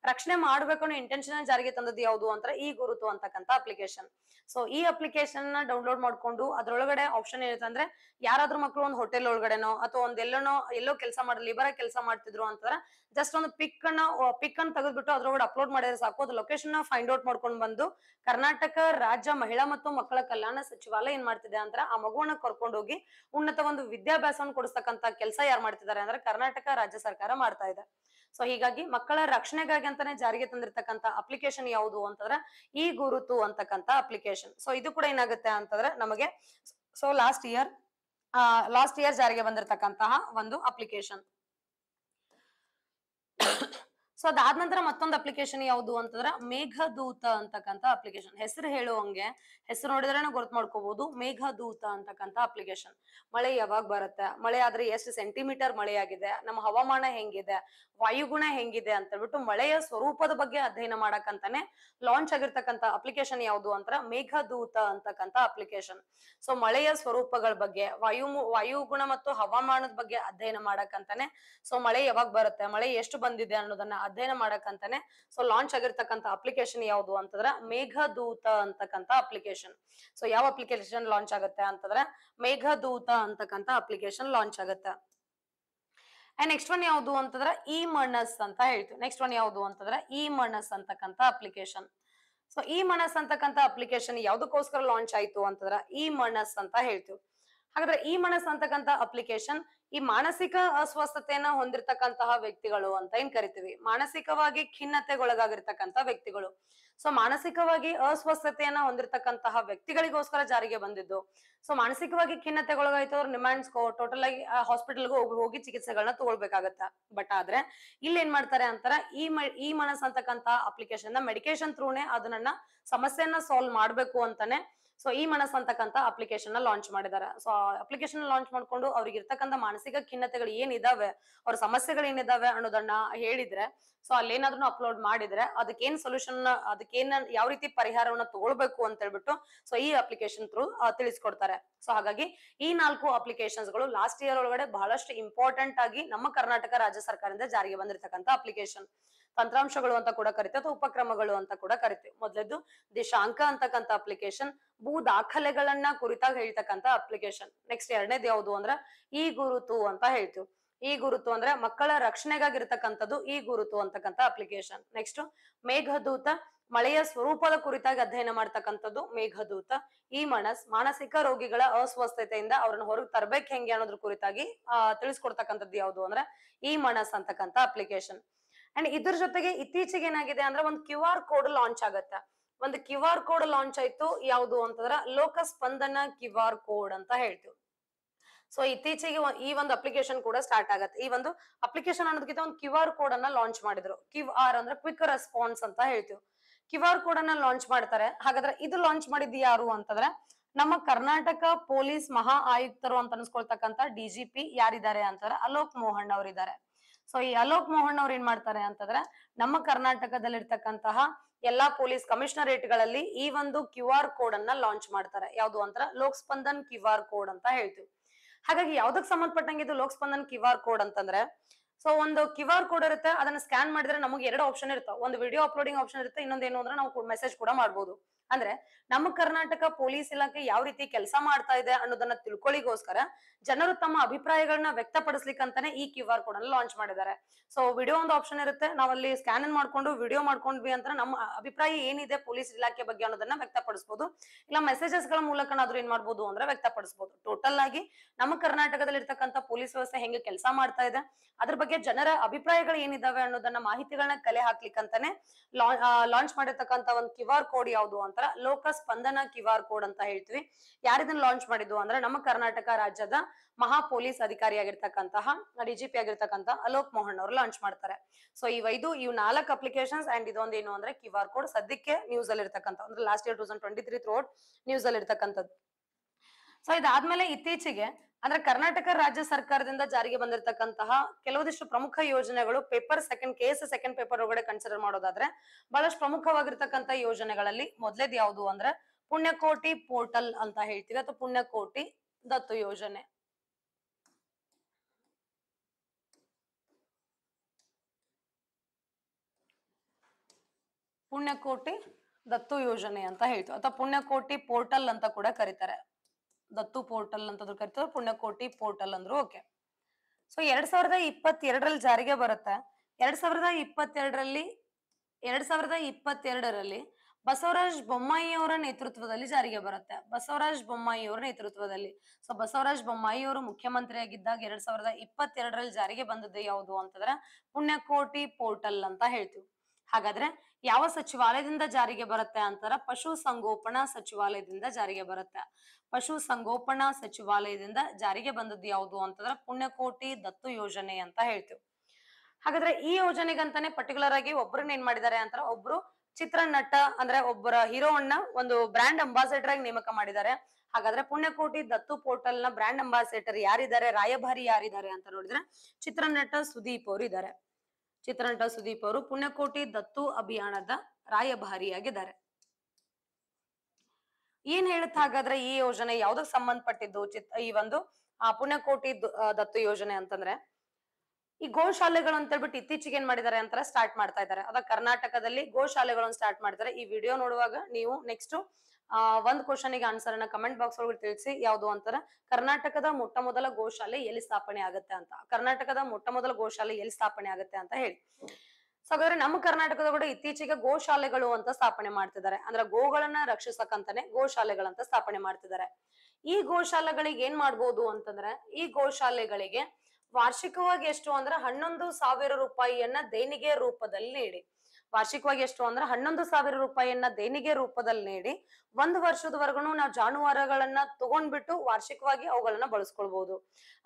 ರಕ್ಷಣೆ ಮಾಡ್ಬೇಕು ಅನ್ನೋ ಇಂಟೆನ್ಶನ್ ಜಾರಿಗೆ ತಂದದ್ದು ಯಾವುದು ಅಂತ ಈ ಗುರುತು ಅಂತಕ್ಕಂತ ಅಪ್ಲಿಕೇಶನ್ ಸೊ ಈ ಅಪ್ಲಿಕೇಶನ್ ನ ಡೌನ್ಲೋಡ್ ಮಾಡ್ಕೊಂಡು ಅದ್ರೊಳಗಡೆ ಆಪ್ಷನ್ ಏನಿದೆ ಅಂದ್ರೆ ಯಾರಾದ್ರೂ ಮಕ್ಕಳು ಒಂದ್ ಹೋಟೆಲ್ ಒಳಗಡೆನೋ ಅಥವಾ ಒಂದ್ ಎಲ್ಲೋ ಎಲ್ಲೋ ಕೆಲಸ ಮಾಡಲಿ ಲಿಬರ ಕೆಲಸ ಮಾಡ್ತಿದ್ರು ಅಂತಂದ್ರೆ ಜಸ್ಟ್ ಒಂದು ಪಿಕ್ ಅನ್ನ ಪಿಕ್ ಅನ್ನು ತೆಗೆದ್ಬಿಟ್ಟು ಅದ್ರೊಳಗಡೆ ಅಪ್ಲೋಡ್ ಮಾಡಿದ್ರೆ ಸಾಕು ಅದು ಲೊಕೇಶನ್ ನ ಫೈಂಡ್ ಔಟ್ ಮಾಡ್ಕೊಂಡು ಬಂದು ಕರ್ನಾಟಕ ರಾಜ್ಯ ಮಹಿಳಾ ಮತ್ತು ಮಕ್ಕಳ ಕಲ್ಯಾಣ ಸಚಿವಾಲಯ ಏನ್ ಮಾಡ್ತಿದೆ ಅಂದ್ರೆ ಆ ಮಗುವನ್ನ ಕರ್ಕೊಂಡು ಹೋಗಿ ಉನ್ನತ ಒಂದು ವಿದ್ಯಾಭ್ಯಾಸವನ್ನು ಕೊಡಿಸ್ತಕ್ಕಂತ ಕೆಲಸ ಯಾರು ಮಾಡ್ತಿದ್ದಾರೆ ಅಂದ್ರೆ ಕರ್ನಾಟಕ ರಾಜ್ಯ ಸರ್ಕಾರ ಮಾಡ್ತಾ ಇದೆ ಸೊ ಹೀಗಾಗಿ ಮಕ್ಕಳ ರಕ್ಷಣೆಗಾಗಿ ಅಂತಾನೆ ಜಾರಿಗೆ ತಂದಿರತಕ್ಕಂತ ಅಪ್ಲಿಕೇಶನ್ ಯಾವುದು ಅಂತಂದ್ರೆ ಈ ಗುರುತು ಅಂತಕ್ಕಂತ ಅಪ್ಲಿಕೇಶನ್ ಸೊ ಇದು ಕೂಡ ಏನಾಗುತ್ತೆ ಅಂತಂದ್ರೆ ನಮಗೆ so last year last year ಜಾರಿಗೆ ಬಂದಿರತಕ್ಕಂತಹ ಒಂದು ಅಪ್ಲಿಕೇಶನ್ ಸೊ ಅದಾದ ನಂತರ ಮತ್ತೊಂದು ಅಪ್ಲಿಕೇಶನ್ ಯಾವುದು ಅಂತಂದ್ರೆ ಮೇಘದೂತ ಅಂತಕ್ಕಂಥ ಅಪ್ಲಿಕೇಶನ್ ಹೆಸರು ಹೇಳುವಂಗೆ ಹೆಸರು ನೋಡಿದ್ರೆ ಗೊತ್ತ ಮಾಡ್ಕೋಬಹುದು ಮೇಘದೂತ ಅಂತಕ್ಕಂಥ ಅಪ್ಲಿಕೇಶನ್ ಮಳೆ ಯಾವಾಗ ಬರುತ್ತೆ ಮಳೆ ಆದ್ರೆ ಎಷ್ಟು ಸೆಂಟಿಮೀಟರ್ ಮಳೆ ಆಗಿದೆ ನಮ್ಮ ಹವಾಮಾನ ಹೆಂಗಿದೆ ವಾಯುಗುಣ ಹೆಂಗಿದೆ ಅಂತ ಹೇಳ್ಬಿಟ್ಟು ಮಳೆಯ ಸ್ವರೂಪದ ಬಗ್ಗೆ ಅಧ್ಯಯನ ಮಾಡಕ್ಕಂತಾನೆ ಲಾಂಚ್ ಆಗಿರ್ತಕ್ಕಂಥ ಅಪ್ಲಿಕೇಶನ್ ಯಾವುದು ಅಂತ ಮೇಘದೂತ ಅಂತಕ್ಕಂಥ ಅಪ್ಲಿಕೇಶನ್ ಸೊ ಮಳೆಯ ಸ್ವರೂಪಗಳ ಬಗ್ಗೆ ವಾಯು ವಾಯುಗುಣ ಮತ್ತು ಹವಾಮಾನದ ಬಗ್ಗೆ ಅಧ್ಯಯನ ಮಾಡಕ್ಕಂತಾನೆ ಸೊ ಮಳೆ ಯಾವಾಗ ಬರುತ್ತೆ ಮಳೆ ಎಷ್ಟು ಬಂದಿದೆ ಅನ್ನೋದನ್ನ ಅಧ್ಯಯನ ಮಾಡಕ್ಕಂತಾನೆ ಸೊ ಲಾಂಚ್ ಆಗಿರ್ತಕ್ಕಂಥ ಅಪ್ಲಿಕೇಶನ್ ಯಾವುದು ಅಂತಂದ್ರೆ ಮೇಘದೂತ ಅಂತಕ್ಕಂಥ ಅಪ್ಲಿಕೇಶನ್ ಸೊ ಯಾವ ಅಪ್ಲಿಕೇಶನ್ ಲಾಂಚ್ ಆಗುತ್ತೆ ಅಂತಂದ್ರೆ ಮೇಘದೂತ ಅಂತಕ್ಕಂಥ ಅಪ್ಲಿಕೇಶನ್ ಲಾಂಚ್ ಆಗುತ್ತೆ ನೆಕ್ಸ್ಟ್ ಒನ್ ಯಾವುದು ಅಂತಂದ್ರೆ ಇ ಮನಸ್ ಅಂತ ಹೇಳ್ತೀವಿ ನೆಕ್ಸ್ಟ್ ಒನ್ ಯಾವುದು ಅಂತಂದ್ರೆ ಇ ಮನಸ್ ಅಂತಕ್ಕಂಥ ಅಪ್ಲಿಕೇಶನ್ ಸೊ ಇ ಮನಸ್ ಅಂತಕ್ಕಂಥ ಅಪ್ಲಿಕೇಶನ್ ಯಾವುದಕ್ಕೋಸ್ಕರ ಲಾಂಚ್ ಆಯ್ತು ಅಂತಂದ್ರೆ ಇ ಮನಸ್ ಅಂತ ಹೇಳ್ತೀವಿ ಹಾಗಾದ್ರೆ ಇ ಮನಸ್ ಅಂತಕ್ಕಂಥ ಅಪ್ಲಿಕೇಶನ್ ಈ ಮಾನಸಿಕ ಅಸ್ವಸ್ಥತೆಯನ್ನ ಹೊಂದಿರತಕ್ಕಂತಹ ವ್ಯಕ್ತಿಗಳು ಅಂತ ಏನ್ ಕರಿತೀವಿ ಮಾನಸಿಕವಾಗಿ ಖಿನ್ನತೆಗೊಳಗಾಗಿರ್ತಕ್ಕಂತ ವ್ಯಕ್ತಿಗಳು ಸೊ ಮಾನಸಿಕವಾಗಿ ಅಸ್ವಸ್ಥತೆಯನ್ನ ಹೊಂದಿರತಕ್ಕಂತಹ ವ್ಯಕ್ತಿಗಳಿಗೋಸ್ಕರ ಜಾರಿಗೆ ಬಂದಿದ್ದು ಸೊ ಮಾನಸಿಕವಾಗಿ ಖಿನ್ನತೆಗೊಳಗಾಯ್ತು ಅವ್ರು ನಿಮ್ಯಾಂಡ್ಸ್ ಟೋಟಲ್ ಆಗಿ ಹಾಸ್ಪಿಟಲ್ಗೆ ಹೋಗಿ ಹೋಗಿ ಚಿಕಿತ್ಸೆಗಳನ್ನ ತಗೊಳ್ಬೇಕಾಗತ್ತ ಬಟ್ ಆದ್ರೆ ಇಲ್ಲಿ ಏನ್ ಮಾಡ್ತಾರೆ ಅಂತಾರ ಈ ಈ ಮನಸ್ ಅಂತಕ್ಕಂತಹ ಅಪ್ಲಿಕೇಶನ್ ಮೆಡಿಕೇಶನ್ ಥ್ರೂನೆ ಅದನ್ನ ಸಮಸ್ಯೆಯನ್ನ ಸಾಲ್ವ್ ಮಾಡ್ಬೇಕು ಅಂತಾನೆ ಸೊ ಈ ಮನಸ್ ಅಂತಕ್ಕಂಥ ಅಪ್ಲಿಕೇಶನ್ ನ ಲಾಂಚ್ ಮಾಡಿದ್ದಾರೆ ಸೊ ಅಪ್ಲಿಕೇಶನ್ ಲಾಂಚ್ ಮಾಡ್ಕೊಂಡು ಅವ್ರಿಗೆ ಇರ್ತಕ್ಕಂಥ ಮಾನಸಿಕ ಖಿನ್ನತೆಗಳು ಏನಿದಾವೆ ಅವ್ರ ಸಮಸ್ಯೆಗಳು ಏನಿದಾವೆ ಅನ್ನೋದನ್ನ ಹೇಳಿದ್ರೆ ಸೊ ಅಲ್ಲೇನಾದ್ರೂ ಅಪ್ಲೋಡ್ ಮಾಡಿದ್ರೆ ಅದಕ್ಕೇನ್ ಸೊಲ್ಯೂಷನ್ ಅದಕ್ಕೇನ ಯಾವ ರೀತಿ ಪರಿಹಾರವನ್ನ ತಗೊಳ್ಬೇಕು ಅಂತ ಹೇಳ್ಬಿಟ್ಟು ಸೊ ಈ ಅಪ್ಲಿಕೇಶನ್ ಥ್ರೂ ತಿಳಿಸ್ಕೊಡ್ತಾರೆ ಸೊ ಹಾಗಾಗಿ ಈ ನಾಲ್ಕು ಅಪ್ಲಿಕೇಶನ್ಸ್ ಗಳು ಲಾಸ್ಟ್ ಇಯರ್ ಒಳಗಡೆ ಬಹಳಷ್ಟು ಇಂಪಾರ್ಟೆಂಟ್ ಆಗಿ ನಮ್ಮ ಕರ್ನಾಟಕ ರಾಜ್ಯ ಸರ್ಕಾರದಿಂದ ಜಾರಿಗೆ ಬಂದಿರತಕ್ಕಂತ ಅಪ್ಲಿಕೇಶನ್ ತಂತ್ರಾಂಶಗಳು ಅಂತ ಕೂಡ ಕರಿತೀವಿ ಅಥವಾ ಉಪಕ್ರಮಗಳು ಅಂತ ಕೂಡ ಕರಿತೀವಿ ಮೊದಲದ್ದು ದಿಶಾಂಕ ಅಂತಕ್ಕಂಥ ಅಪ್ಲಿಕೇಶನ್ ಭೂ ದಾಖಲೆಗಳನ್ನ ಕುರಿತಾಗಿ ಹೇಳ್ತಕ್ಕಂಥ ಅಪ್ಲಿಕೇಶನ್ ನೆಕ್ಸ್ಟ್ ಎರಡನೇದ್ ಯಾವುದು ಅಂದ್ರೆ ಈ ಗುರುತು ಅಂತ ಹೇಳ್ತೀವಿ ಈ ಗುರುತು ಅಂದ್ರೆ ಮಕ್ಕಳ ರಕ್ಷಣೆಗಾಗಿರ್ತಕ್ಕಂಥದ್ದು ಈ ಗುರುತು ಅಂತಕ್ಕಂಥ ಅಪ್ಲಿಕೇಶನ್ ನೆಕ್ಸ್ಟ್ ಮೇಘದೂತ ಮಳೆಯ ಸ್ವರೂಪದ ಕುರಿತಾಗಿ ಅಧ್ಯಯನ ಮಾಡ್ತಕ್ಕಂಥದ್ದು ಮೇಘದೂತ ಈ ಮನಸ್ ಮಾನಸಿಕ ರೋಗಿಗಳ ಅಸ್ವಸ್ಥತೆಯಿಂದ ಅವ್ರನ್ನ ಹೊರಗೆ ತರ್ಬೇಕು ಹೆಂಗೆ ಅನ್ನೋದ್ರ ಕುರಿತಾಗಿ ಅಹ್ ತಿಳಿಸ್ಕೊಡ್ತಕ್ಕಂಥದ್ದು ಯಾವುದು ಅಂದ್ರೆ ಈ ಮನಸ್ ಅಂತಕ್ಕಂಥ ಅಪ್ಲಿಕೇಶನ್ ಅಂಡ್ ಇದ್ರ ಜೊತೆಗೆ ಇತ್ತೀಚೆಗೆ ಏನಾಗಿದೆ ಅಂದ್ರೆ ಒಂದು ಕ್ಯೂ ಆರ್ ಕೋಡ್ ಲಾಂಚ್ ಆಗತ್ತೆ ಒಂದು ಕ್ಯೂ ಆರ್ ಕೋಡ್ ಲಾಂಚ್ ಆಯ್ತು ಯಾವುದು ಅಂತಂದ್ರ ಲೋಕ ಸ್ಪಂದನ ಕ್ಯೂ ಆರ್ ಕೋಡ್ ಅಂತ ಹೇಳ್ತೀವಿ ಸೊ ಇತ್ತೀಚೆಗೆ ಈ ಒಂದು ಅಪ್ಲಿಕೇಶನ್ ಕೂಡ ಸ್ಟಾರ್ಟ್ ಆಗತ್ತೆ ಈ ಒಂದು ಅಪ್ಲಿಕೇಶನ್ ಅನ್ನೋದಕ್ಕಿಂತ ಒಂದು ಕ್ಯೂ ಆರ್ ಕೋಡ್ ಅನ್ನ ಲಾಂಚ್ ಮಾಡಿದ್ರು ಕ್ಯೂ ಆರ್ ಅಂದ್ರೆ ಕ್ವಿಕ್ ರೆಸ್ಪಾನ್ಸ್ ಅಂತ ಹೇಳ್ತೀವಿ ಕ್ಯೂ ಆರ್ ಕೋಡ್ ಅನ್ನ ಲಾಂಚ್ ಮಾಡ್ತಾರೆ ಹಾಗಾದ್ರೆ ಇದು ಲಾಂಚ್ ಮಾಡಿದ್ ಯಾರು ಅಂತಂದ್ರೆ ನಮ್ಮ ಕರ್ನಾಟಕ ಪೊಲೀಸ್ ಮಹಾ ಆಯುಕ್ತರು ಅಂತ ಅನ್ಸ್ಕೊಳ್ತಕ್ಕಂತ ಡಿಜಿಪಿ ಯಾರಿದ್ದಾರೆ ಅಂತಂದ್ರೆ ಅಲೋಕ್ ಮೋಹನ್ ಅವರಿದ್ದಾರೆ ಸೊ ಈ ಅಲೋಕ್ ಮೋಹನ್ ಅವ್ರು ಏನ್ ಮಾಡ್ತಾರೆ ಅಂತಂದ್ರೆ ನಮ್ಮ ಕರ್ನಾಟಕದಲ್ಲಿ ಇರ್ತಕ್ಕಂತಹ ಎಲ್ಲಾ ಪೊಲೀಸ್ ಕಮಿಷನರೇಟ್ ಗಳಲ್ಲಿ ಈ ಒಂದು ಕ್ಯೂ ಆರ್ ಕೋಡ್ ಅನ್ನ ಲಾಂಚ್ ಮಾಡ್ತಾರೆ ಯಾವ್ದು ಅಂತ ಲೋಕ್ ಸ್ಪಂದನ್ ಕ್ಯೂ ಆರ್ ಕೋಡ್ ಅಂತ ಹೇಳ್ತೀವಿ ಹಾಗಾಗಿ ಯಾವ್ದಕ್ ಸಂಬಂಧಪಟ್ಟಂಗೆ ಇದು ಲೋಕ್ ಸ್ಪಂದನ್ ಕ್ಯೂ ಆರ್ ಕೋಡ್ ಅಂತಂದ್ರೆ ಸೊ ಒಂದು ಕ್ಯೂ ಆರ್ ಕೋಡ್ ಇರುತ್ತೆ ಅದನ್ನ ಸ್ಕ್ಯಾನ್ ಮಾಡಿದ್ರೆ ನಮಗೆ ಎರಡು ಆಪ್ಷನ್ ಇರ್ತಾವ ಒಂದು ವಿಡಿಯೋ ಅಪ್ಲೋಡಿಂಗ್ ಆಪ್ಷನ್ ಇರುತ್ತೆ ಏನು ಅಂದ್ರೆ ನಾವು ಮೆಸೇಜ್ ಕೂಡ ಮಾಡಬಹುದು ಅಂದ್ರೆ ನಮ್ಮ ಕರ್ನಾಟಕ ಪೊಲೀಸ್ ಇಲಾಖೆ ಯಾವ ರೀತಿ ಕೆಲಸ ಮಾಡ್ತಾ ಇದೆ ಅನ್ನೋದನ್ನ ತಿಳ್ಕೊಳ್ಳಿಗೋಸ್ಕರ ಜನರು ತಮ್ಮ ಅಭಿಪ್ರಾಯಗಳನ್ನ ವ್ಯಕ್ತಪಡಿಸ್ಲಿಕ್ಕಂತಾನೆ ಈ ಕ್ಯೂ ಆರ್ ಕೋಡ್ ಅನ್ನು ಲಾಂಚ್ ಮಾಡಿದ್ದಾರೆ ಸೊ ವಿಡಿಯೋ ಒಂದು ಆಪ್ಷನ್ ಇರುತ್ತೆ ನಾವಲ್ಲಿ ಸ್ಕ್ಯಾನ್ ಮಾಡ್ಕೊಂಡು ವಿಡಿಯೋ ಮಾಡ್ಕೊಂಡ್ವಿ ಅಂತ ನಮ್ಮ ಅಭಿಪ್ರಾಯ ಏನಿದೆ ಪೊಲೀಸ್ ಇಲಾಖೆ ಬಗ್ಗೆ ಅನ್ನೋದನ್ನ ವ್ಯಕ್ತಪಡಿಸಬಹುದು ಇಲ್ಲ ಮೆಸೇಜಸ್ ಗಳ ಮೂಲಕನಾದ್ರೂ ಏನ್ ಮಾಡ್ಬೋದು ಅಂದ್ರೆ ವ್ಯಕ್ತಪಡಿಸಬಹುದು ಟೋಟಲ್ ಆಗಿ ನಮ್ಮ ಕರ್ನಾಟಕದಲ್ಲಿ ಇರ್ತಕ್ಕಂಥ ಪೊಲೀಸ್ ವ್ಯವಸ್ಥೆ ಹೆಂಗೆ ಕೆಲಸ ಮಾಡ್ತಾ ಇದೆ ಅದ್ರ ಬಗ್ಗೆ ಜನರ ಅಭಿಪ್ರಾಯಗಳು ಏನಿದಾವೆ ಅನ್ನೋದನ್ನ ಮಾಹಿತಿಗಳನ್ನ ಕಲೆ ಹಾಕ್ಲಿಕ್ಕಂತಾನೆ ಲಾಂಚ್ ಮಾಡಿರ್ತಕ್ಕಂಥ ಒಂದು ಕ್ಯೂ ಆರ್ ಕೋಡ್ ಯಾವುದು ಅಂತ ಲೋಕ ಸ್ಪಂದನ ಕ್ಯೂ ಆರ್ ಕೋಡ್ ಅಂತ ಹೇಳ್ತೀವಿ ಯಾರಿದನ್ನ ಲಾಂಚ್ ಮಾಡಿದ್ವು ಅಂದ್ರೆ ನಮ್ಮ ಕರ್ನಾಟಕ ರಾಜ್ಯದ ಮಹಾ ಪೊಲೀಸ್ ಅಧಿಕಾರಿಯಾಗಿರ್ತಕ್ಕಂತಹ ಡಿಜಿಪಿ ಆಗಿರ್ತಕ್ಕಂತಹ ಅಲೋಕ್ ಮೋಹನ್ ಅವರು ಲಾಂಚ್ ಮಾಡ್ತಾರೆ ಸೊ ಇದು ಇವ್ ನಾಲ್ಕು ಅಪ್ಲಿಕೇಶನ್ಸ್ ಅಂಡ್ ಇದೊಂದು ಏನು ಅಂದ್ರೆ ಕ್ಯೂ ಆರ್ ಕೋಡ್ ಸದ್ಯಕ್ಕೆ ನ್ಯೂಸ್ ಅಲ್ಲಿ ಇರ್ತಕ್ಕಂಥ ಅಂದ್ರೆ last year two thousand twenty three throughout news ಅಲ್ಲಿ ಇರ್ತಕ್ಕಂಥದ್ದು ಸೊ ಇದಾದ್ಮೇಲೆ ಇತ್ತೀಚೆಗೆ ಅಂದ್ರೆ ಕರ್ನಾಟಕ ರಾಜ್ಯ ಸರ್ಕಾರದಿಂದ ಜಾರಿಗೆ ಬಂದಿರತಕ್ಕಂತಹ ಕೆಲವೊಂದಿಷ್ಟು ಪ್ರಮುಖ ಯೋಜನೆಗಳು paper second case second paper ಒಳಗಡೆ ಕನ್ಸಿಡರ್ ಮಾಡೋದಾದ್ರೆ ಬಹಳಷ್ಟು ಪ್ರಮುಖವಾಗಿರ್ತಕ್ಕಂತ ಯೋಜನೆಗಳಲ್ಲಿ ಮೊದ್ಲೇದ್ ಯಾವುದು ಅಂದ್ರೆ ಪುಣ್ಯಕೋಟಿ ಪೋರ್ಟಲ್ ಅಂತ ಹೇಳ್ತೀವಿ ಅಥವಾ ಪುಣ್ಯಕೋಟಿ ದತ್ತು ಯೋಜನೆ ಪುಣ್ಯಕೋಟಿ ದತ್ತು ಯೋಜನೆ ಅಂತ ಹೇಳ್ತೀವಿ ಅಥವಾ ಪುಣ್ಯಕೋಟಿ ಪೋರ್ಟಲ್ ಅಂತ ಕೂಡ ಕರೀತಾರೆ ದತ್ತು ಪೋರ್ಟಲ್ ಅಂತಂದ್ರು ಕರಿತಾರೆ ಪುಣ್ಯಕೋಟಿ ಪೋರ್ಟಲ್ ಅಂದ್ರು ಓಕೆ ಸೊ ಎರಡ್ ಸಾವಿರದ ಇಪ್ಪತ್ತೆರಡರಲ್ಲಿ ಜಾರಿಗೆ ಬರುತ್ತೆ ಎರಡ್ ಸಾವಿರದ ಇಪ್ಪತ್ತೆರಡರಲ್ಲಿ ಎರಡ್ ಸಾವಿರದ ಇಪ್ಪತ್ತೆರಡರಲ್ಲಿ ಬಸವರಾಜ್ ಬೊಮ್ಮಾಯಿ ಅವರ ನೇತೃತ್ವದಲ್ಲಿ ಜಾರಿಗೆ ಬರುತ್ತೆ ಬಸವರಾಜ್ ಬೊಮ್ಮಾಯಿ ಅವರ ನೇತೃತ್ವದಲ್ಲಿ ಸೊ ಬಸವರಾಜ್ ಬೊಮ್ಮಾಯಿ ಅವರು ಮುಖ್ಯಮಂತ್ರಿಯಾಗಿದ್ದಾಗ ಎರಡ್ ಸಾವಿರದ ಇಪ್ಪತ್ತೆರಡರಲ್ಲಿ ಜಾರಿಗೆ ಬಂದದ್ದು ಯಾವುದು ಅಂತಂದ್ರೆ ಪುಣ್ಯಕೋಟಿ ಪೋರ್ಟಲ್ ಅಂತ ಹೇಳ್ತೀವಿ ಹಾಗಾದ್ರೆ ಯಾವ ಸಚಿವಾಲಯದಿಂದ ಜಾರಿಗೆ ಬರುತ್ತೆ ಅಂತಾರ ಪಶು ಸಂಗೋಪನಾ ಸಚಿವಾಲಯದಿಂದ ಜಾರಿಗೆ ಬರುತ್ತೆ ಪಶು ಸಂಗೋಪನಾ ಸಚಿವಾಲಯದಿಂದ ಜಾರಿಗೆ ಬಂದದ್ದು ಯಾವುದು ಅಂತಂದ್ರೆ ಪುಣ್ಯಕೋಟಿ ದತ್ತು ಯೋಜನೆ ಅಂತ ಹೇಳ್ತೀವಿ ಹಾಗಾದ್ರೆ ಈ ಯೋಜನೆಗಂತಾನೆ ಪರ್ಟಿಕ್ಯುಲರ್ ಆಗಿ ಒಬ್ಬರನ್ನ ಏನ್ ಮಾಡಿದ್ದಾರೆ ಅಂತಾರ ಒಬ್ರು ಚಿತ್ರನಟ ಅಂದ್ರೆ ಒಬ್ಬರ ಹೀರೋ ಒಂದು ಬ್ರಾಂಡ್ ಅಂಬಾಸಿಡರ್ ಆಗಿ ನೇಮಕ ಮಾಡಿದ್ದಾರೆ ಹಾಗಾದ್ರೆ ಪುಣ್ಯಕೋಟಿ ದತ್ತು ಪೋರ್ಟಲ್ ನ ಬ್ರಾಂಡ್ ಅಂಬಾಸಿಡರ್ ಯಾರಿದ್ದಾರೆ ರಾಯಭಾರಿ ಯಾರಿದ್ದಾರೆ ಅಂತ ನೋಡಿದ್ರೆ ಚಿತ್ರನಟ ಸುದೀಪ್ ಅವರು ಇದ್ದಾರೆ ಚಿತ್ರನಟ ಸುದೀಪ್ ಅವರು ಪುಣ್ಯಕೋಟಿ ದತ್ತು ಅಭಿಯಾನದ ರಾಯಭಾರಿಯಾಗಿದ್ದಾರೆ ಏನ್ ಹೇಳುತ್ತ ಹಾಗಾದ್ರೆ ಈ ಯೋಜನೆ ಯಾವ್ದಕ್ ಸಂಬಂಧಪಟ್ಟಿದ್ದು ಚಿತ್ ಈ ಒಂದು ಪುಣ್ಯಕೋಟಿ ದತ್ತು ಯೋಜನೆ ಅಂತಂದ್ರೆ ಈ ಗೋಶಾಲೆಗಳು ಅಂತ ಹೇಳ್ಬಿಟ್ಟು ಇತ್ತೀಚೆಗೆ ಏನ್ ಮಾಡಿದ್ದಾರೆ ಅಂತ ಸ್ಟಾರ್ಟ್ ಮಾಡ್ತಾ ಇದ್ದಾರೆ ಅದ ಕರ್ನಾಟಕದಲ್ಲಿ ಗೋಶಾಲೆಗಳನ್ನು ಸ್ಟಾರ್ಟ್ ಮಾಡ್ತಾರೆ ಈ ವಿಡಿಯೋ ನೋಡುವಾಗ ನೀವು ನೆಕ್ಸ್ಟ್ ಆ ಒಂದ್ ಕ್ವಶನ್ ಗೆ ಆನ್ಸರ್ ಅನ್ನ ಕಮೆಂಟ್ ಬಾಕ್ಸ್ ಒಳಗೆ ತಿಳಿಸಿ ಯಾವ್ದು ಅಂತಾರ ಕರ್ನಾಟಕದ ಮೊಟ್ಟ ಮೊದಲ ಗೋಶಾಲೆ ಎಲ್ಲಿ ಸ್ಥಾಪನೆ ಆಗತ್ತೆ ಅಂತ ಕರ್ನಾಟಕದ ಮೊಟ್ಟ ಮೊದಲ ಗೋಶಾಲೆ ಎಲ್ಲಿ ಸ್ಥಾಪನೆ ಆಗುತ್ತೆ ಅಂತ ಹೇಳಿ ಸೊ ಹಾಗಾದ್ರೆ ನಮ್ಮ ಕರ್ನಾಟಕದ ಕೂಡ ಇತ್ತೀಚೆಗೆ ಗೋಶಾಲೆಗಳು ಅಂತ ಸ್ಥಾಪನೆ ಮಾಡ್ತಿದ್ದಾರೆ ಅಂದ್ರೆ ಗೋಗಳನ್ನ ರಕ್ಷಿಸಕಂತಾನೆ ಗೋಶಾಲೆಗಳಂತ ಸ್ಥಾಪನೆ ಮಾಡ್ತಿದ್ದಾರೆ ಈ ಗೋಶಾಲೆಗಳಿಗೆ ಏನ್ ಮಾಡ್ಬೋದು ಅಂತಂದ್ರೆ ಈ ಗೋಶಾಲೆಗಳಿಗೆ ವಾರ್ಷಿಕವಾಗಿ ಎಷ್ಟು ಅಂದ್ರೆ ಹನ್ನೊಂದು ಸಾವಿರ ರೂಪಾಯಿಯನ್ನ ದೇಣಿಗೆ ರೂಪದಲ್ಲಿ ನೀಡಿ ವಾರ್ಷಿಕವಾಗಿ ಎಷ್ಟು ಅಂದ್ರೆ ಹನ್ನೊಂದು ಸಾವಿರ ರೂಪಾಯಿಯನ್ನ ದೇಣಿಗೆ ರೂಪದಲ್ಲಿ ನೀಡಿ ಒಂದು ವರ್ಷದವರೆಗೂ ನಾವು ಜಾನುವಾರುಗಳನ್ನ ತಗೊಂಡ್ಬಿಟ್ಟು ವಾರ್ಷಿಕವಾಗಿ ಅವುಗಳನ್ನ ಬಳಸ್ಕೊಳ್ಬಹುದು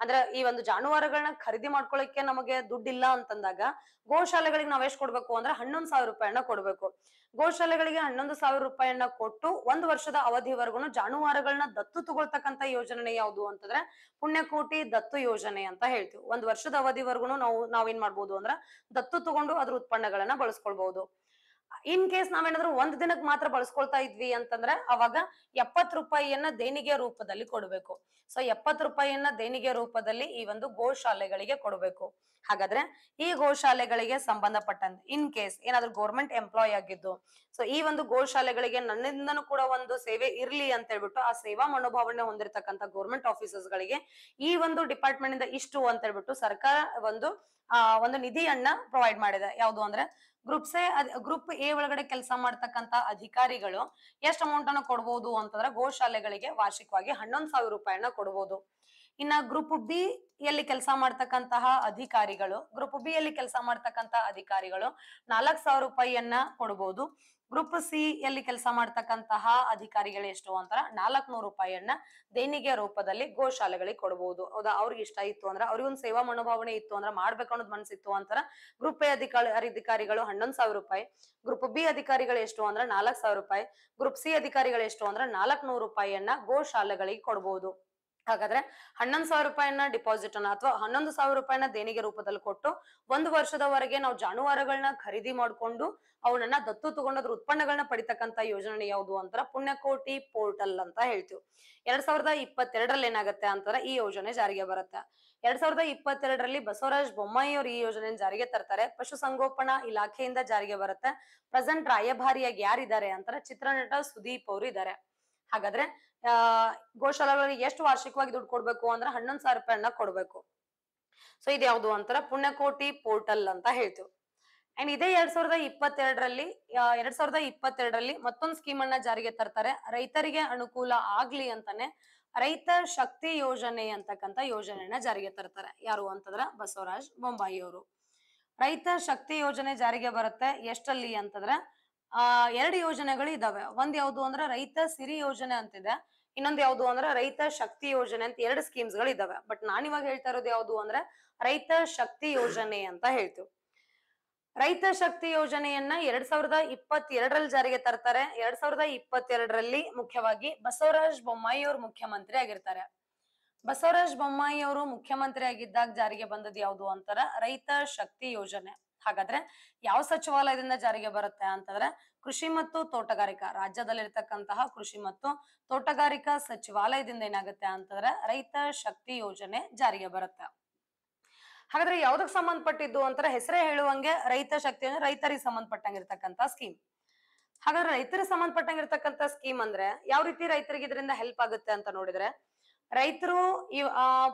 ಅಂದ್ರೆ ಈ ಒಂದು ಜಾನುವಾರುಗಳನ್ನ ಖರೀದಿ ಮಾಡ್ಕೊಳಕ್ಕೆ ನಮಗೆ ದುಡ್ಡಿಲ್ಲ ಅಂತಂದಾಗ ಗೋಶಾಲೆಗಳಿಗೆ ನಾವ್ ಎಷ್ಟ್ ಕೊಡ್ಬೇಕು ಅಂದ್ರೆ ಹನ್ನೊಂದು ಸಾವಿರ ರೂಪಾಯಿನ ಕೊಡ್ಬೇಕು ಗೋಶಾಲೆಗಳಿಗೆ ಹನ್ನೊಂದು ಸಾವಿರ ರೂಪಾಯಿಯನ್ನ ಕೊಟ್ಟು ಒಂದು ವರ್ಷದ ಅವಧಿವರೆಗೂ ಜಾನುವಾರುಗಳನ್ನ ದತ್ತು ತಗೊಳ್ತಕ್ಕಂತ ಯೋಜನೆ ಯಾವುದು ಅಂತಂದ್ರೆ ಪುಣ್ಯಕೋಟಿ ದತ್ತು ಯೋಜನೆ ಅಂತ ಹೇಳ್ತೀವಿ ಒಂದ್ ವರ್ಷದ ಅವಧಿವರೆಗೂ ನಾವು ನಾವೇನ್ ಮಾಡ್ಬೋದು ಅಂದ್ರ ದತ್ತು ತಗೊಂಡು ಅದ್ರ ಉತ್ಪನ್ನಗಳನ್ನ ಬಳಸ್ಕೊಳ್ಬಹುದು ಇನ್ ಕೇಸ್ ನಾವೇನಾದ್ರು ಒಂದ್ ದಿನಕ್ಕೆ ಮಾತ್ರ ಬಳಸ್ಕೊಳ್ತಾ ಇದ್ವಿ ಅಂತಂದ್ರೆ ಅವಾಗ ಎಪ್ಪತ್ ರೂಪಾಯಿಯನ್ನ ದೇಣಿಗೆ ರೂಪದಲ್ಲಿ ಕೊಡಬೇಕು ಸೊ ಎಪ್ಪತ್ ರೂಪಾಯಿಯನ್ನ ದೇಣಿಗೆ ರೂಪದಲ್ಲಿ ಈ ಒಂದು ಗೋಶಾಲೆಗಳಿಗೆ ಕೊಡಬೇಕು ಹಾಗಾದ್ರೆ ಈ ಗೋಶಾಲೆಗಳಿಗೆ ಸಂಬಂಧಪಟ್ಟಂತೆ ಇನ್ ಕೇಸ್ ಏನಾದ್ರೂ ಗೌರ್ಮೆಂಟ್ ಎಂಪ್ಲಾಯ್ ಆಗಿದ್ದು ಸೊ ಈ ಒಂದು ಗೋಶಾಲೆಗಳಿಗೆ ನನ್ನಿಂದನೂ ಕೂಡ ಒಂದು ಸೇವೆ ಇರ್ಲಿ ಅಂತ ಹೇಳ್ಬಿಟ್ಟು ಆ ಸೇವಾ ಮನೋಭಾವನೆ ಹೊಂದಿರತಕ್ಕಂತ ಗೌರ್ಮೆಂಟ್ ಆಫೀಸರ್ಸ್ ಗಳಿಗೆ ಈ ಒಂದು ಡಿಪಾರ್ಟ್ಮೆಂಟ್ ಇಂದ ಇಷ್ಟು ಅಂತ ಹೇಳ್ಬಿಟ್ಟು ಸರ್ಕಾರ ಒಂದು ಆ ಒಂದು ನಿಧಿಯನ್ನ ಪ್ರೊವೈಡ್ ಮಾಡಿದೆ ಯಾವುದು ಅಂದ್ರೆ ಗ್ರೂಪ್ ಗ್ರೂಪ್ ಎ ಒಳಗಡೆ ಕೆಲಸ ಮಾಡ್ತಕ್ಕಂತ ಅಧಿಕಾರಿಗಳು ಎಷ್ಟು ಅಮೌಂಟ್ ಅನ್ನು ಕೊಡಬಹುದು ಅಂತಂದ್ರೆ ಗೋಶಾಲೆಗಳಿಗೆ ವಾರ್ಷಿಕವಾಗಿ ಹನ್ನೊಂದ್ ಸಾವಿರ ರೂಪಾಯಿಯನ್ನ ಕೊಡಬಹುದು ಇನ್ನ ಗ್ರೂಪ್ ಬಿ ಯಲ್ಲಿ ಕೆಲಸ ಮಾಡ್ತಕ್ಕಂತಹ ಅಧಿಕಾರಿಗಳು ಗ್ರೂಪ್ ಬಿ ಯಲ್ಲಿ ಕೆಲಸ ಮಾಡ್ತಕ್ಕಂತಹ ಅಧಿಕಾರಿಗಳು ನಾಲ್ಕ್ ಸಾವಿರ ರೂಪಾಯಿಯನ್ನ ಕೊಡಬಹುದು ಗ್ರೂಪ್ ಸಿ ಯಲ್ಲಿ ಕೆಲಸ ಮಾಡ್ತಕ್ಕಂತಹ ಅಧಿಕಾರಿಗಳು ಎಷ್ಟು ಅಂತಾರ ನಾಲ್ಕನೂರು ರೂಪಾಯಿಯನ್ನ ದೇಣಿಗೆ ರೂಪದಲ್ಲಿ ಗೋಶಾಲೆಗಳಿಗೆ ಕೊಡಬಹುದು ಹೌದಾ ಅವ್ರಿಗೆ ಇಷ್ಟ ಇತ್ತು ಅಂದ್ರೆ ಅವ್ರಿಗೊಂದು ಸೇವಾ ಮನೋಭಾವನೆ ಇತ್ತು ಅಂದ್ರೆ ಮಾಡ್ಬೇಕು ಅನ್ನೋದು ಮನಸ್ಸಿತ್ತು ಅಂತಾರ ಗ್ರೂಪ್ ಎ ಅಧಿಕಾರಿ ಅಧಿಕಾರಿಗಳು ಹನ್ನೊಂದು ಸಾವಿರ ರೂಪಾಯಿ ಗ್ರೂಪ್ ಬಿ ಅಧಿಕಾರಿಗಳು ಎಷ್ಟು ಅಂದ್ರೆ ನಾಲ್ಕ್ ಸಾವಿರ ರೂಪಾಯಿ ಗ್ರೂಪ್ ಸಿ ಅಧಿಕಾರಿಗಳು ಎಷ್ಟು ಅಂದ್ರೆ ನಾಲ್ಕನೂರು ರೂಪಾಯಿಯನ್ನ ಗೋಶಾಲೆಗಳಿಗೆ ಕೊಡಬಹುದು ಹಾಗಾದ್ರೆ ಹನ್ನೊಂದು ಸಾವಿರ ರೂಪಾಯಿನ ಡಿಪಾಸಿಟ್ ಅನ್ನ ಅಥವಾ ಹನ್ನೊಂದು ಸಾವಿರ ರೂಪಾಯಿನ ದೇಣಿಗೆ ರೂಪದಲ್ಲಿ ಕೊಟ್ಟು ಒಂದು ವರ್ಷದವರೆಗೆ ನಾವು ಜಾನುವಾರುಗಳನ್ನ ಖರೀದಿ ಮಾಡಿಕೊಂಡು ಅವನನ್ನ ದತ್ತು ತಗೊಂಡ್ರ ಅದ್ರ ಉತ್ಪನ್ನಗಳನ್ನ ಪಡಿತಕ್ಕಂತ ಯೋಜನೆ ಯಾವುದು ಅಂತಾರ ಪುಣ್ಯಕೋಟಿ ಪೋರ್ಟಲ್ ಅಂತ ಹೇಳ್ತೀವಿ ಎರಡ್ ಸಾವಿರದ ಇಪ್ಪತ್ತೆರಡರಲ್ಲಿ ಏನಾಗುತ್ತೆ ಅಂತಾರ ಈ ಯೋಜನೆ ಜಾರಿಗೆ ಬರುತ್ತೆ ಎರಡ್ ಸಾವಿರದ ಇಪ್ಪತ್ತೆರಡರಲ್ಲಿ ಬಸವರಾಜ ಬೊಮ್ಮಾಯಿ ಅವರು ಈ ಯೋಜನೆ ಜಾರಿಗೆ ತರ್ತಾರೆ ಪಶುಸಂಗೋಪನಾ ಇಲಾಖೆಯಿಂದ ಜಾರಿಗೆ ಬರುತ್ತೆ ಪ್ರೆಸೆಂಟ್ ರಾಯಭಾರಿಯಾಗಿ ಯಾರಿದ್ದಾರೆ ಅಂತಾರ ಚಿತ್ರನಟ ಸುದೀಪ್ ಅವರು ಇದ್ದಾರೆ ಹಾಗಾದ್ರೆ ಆ ಗೋಶಾಲೆಗಳಿಗೆ ಎಷ್ಟು ವಾರ್ಷಿಕವಾಗಿ ದುಡ್ಡು ಕೊಡ್ಬೇಕು ಅಂದ್ರೆ ಹನ್ನೊಂದ್ ಸಾವಿರ ರೂಪಾಯಿನ ಕೊಡ್ಬೇಕು ಸೊ ಇದ್ಯಾವುದು ಅಂತ ಅಂತಾರ ಪುಣ್ಯಕೋಟಿ ಪೋರ್ಟಲ್ ಅಂತ ಹೇಳ್ತೀವಿ ಅಂಡ್ ಇದೇ ಎರಡ್ ಸಾವಿರದ ಇಪ್ಪತ್ತೆರಡರಲ್ಲಿ ಎರಡ್ ಸಾವಿರದ ಇಪ್ಪತ್ತೆರಡರಲ್ಲಿ ಮತ್ತೊಂದು ಸ್ಕೀಮ್ ಅನ್ನ ಜಾರಿಗೆ ತರ್ತಾರೆ ರೈತರಿಗೆ ಅನುಕೂಲ ಆಗ್ಲಿ ಅಂತಾನೆ ರೈತ ಶಕ್ತಿ ಯೋಜನೆ ಅಂತಕ್ಕಂಥ ಯೋಜನೆಯನ್ನ ಜಾರಿಗೆ ತರ್ತಾರೆ ಯಾರು ಅಂತಂದ್ರ ಬಸವರಾಜ್ ಬೊಂಬಾಯಿ ಅವರು ರೈತ ಶಕ್ತಿ ಯೋಜನೆ ಜಾರಿಗೆ ಬರುತ್ತೆ ಎಷ್ಟಲ್ಲಿ ಅಂತಂದ್ರೆ ಆ ಎರಡು ಯೋಜನೆಗಳು ಇದಾವೆ ಒಂದ್ ಯಾವ್ದು ಅಂದ್ರೆ ರೈತ ಸಿರಿ ಯೋಜನೆ ಅಂತಿದೆ ಇನ್ನೊಂದ್ ಯಾವ್ದು ಅಂದ್ರೆ ರೈತ ಶಕ್ತಿ ಯೋಜನೆ ಅಂತ ಎರಡು ಸ್ಕೀಮ್ಸ್ ಗಳು ಇದಾವೆ ಬಟ್ ನಾನ್ ಇವಾಗ ಹೇಳ್ತಾ ಇರೋದು ಯಾವ್ದು ಅಂದ್ರೆ ರೈತ ಶಕ್ತಿ ಯೋಜನೆ ಅಂತ ಹೇಳ್ತೀವಿ ರೈತ ಶಕ್ತಿ ಯೋಜನೆಯನ್ನ ಎರಡ್ ಸಾವಿರದ ಇಪ್ಪತ್ತೆರಡರಲ್ಲಿ ಜಾರಿಗೆ ತರ್ತಾರೆ ಎರಡ್ ಸಾವಿರದ ಇಪ್ಪತ್ತೆರಡರಲ್ಲಿ ಮುಖ್ಯವಾಗಿ ಬಸವರಾಜ್ ಬೊಮ್ಮಾಯಿ ಅವರು ಮುಖ್ಯಮಂತ್ರಿ ಆಗಿರ್ತಾರೆ ಬಸವರಾಜ್ ಬೊಮ್ಮಾಯಿ ಅವರು ಮುಖ್ಯಮಂತ್ರಿ ಆಗಿದ್ದಾಗ ಜಾರಿಗೆ ಬಂದದ್ದು ಯಾವುದು ಅಂತಾರ ರೈತ ಶಕ್ತಿ ಯೋಜನೆ ಹಾಗಾದ್ರೆ ಯಾವ ಸಚಿವಾಲಯದಿಂದ ಜಾರಿಗೆ ಬರುತ್ತೆ ಅಂತಂದ್ರೆ ಕೃಷಿ ಮತ್ತು ತೋಟಗಾರಿಕಾ ರಾಜ್ಯದಲ್ಲಿರ್ತಕ್ಕಂತಹ ಕೃಷಿ ಮತ್ತು ತೋಟಗಾರಿಕಾ ಸಚಿವಾಲಯದಿಂದ ಏನಾಗುತ್ತೆ ಅಂತಂದ್ರೆ ರೈತ ಶಕ್ತಿ ಯೋಜನೆ ಜಾರಿಗೆ ಬರುತ್ತೆ ಹಾಗಾದ್ರೆ ಯಾವ್ದಕ್ ಸಂಬಂಧಪಟ್ಟಿದ್ದು ಅಂತ ಹೆಸರೇ ಹೇಳುವಂಗೆ ರೈತ ಶಕ್ತಿ ಅಂದ್ರೆ ರೈತರಿಗೆ ಸಂಬಂಧಪಟ್ಟಂಗಿರ್ತಕ್ಕಂತ ಸ್ಕೀಮ್ ಹಾಗಾದ್ರೆ ರೈತರಿಗೆ ಸಂಬಂಧಪಟ್ಟಂಗಿರ್ತಕ್ಕಂತ ಸ್ಕೀಮ್ ಅಂದ್ರೆ ಯಾವ ರೀತಿ ರೈತರಿಗೆ ಇದರಿಂದ ಹೆಲ್ಪ್ ಆಗುತ್ತೆ ಅಂತ ನೋಡಿದ್ರೆ ರೈತರು ಈ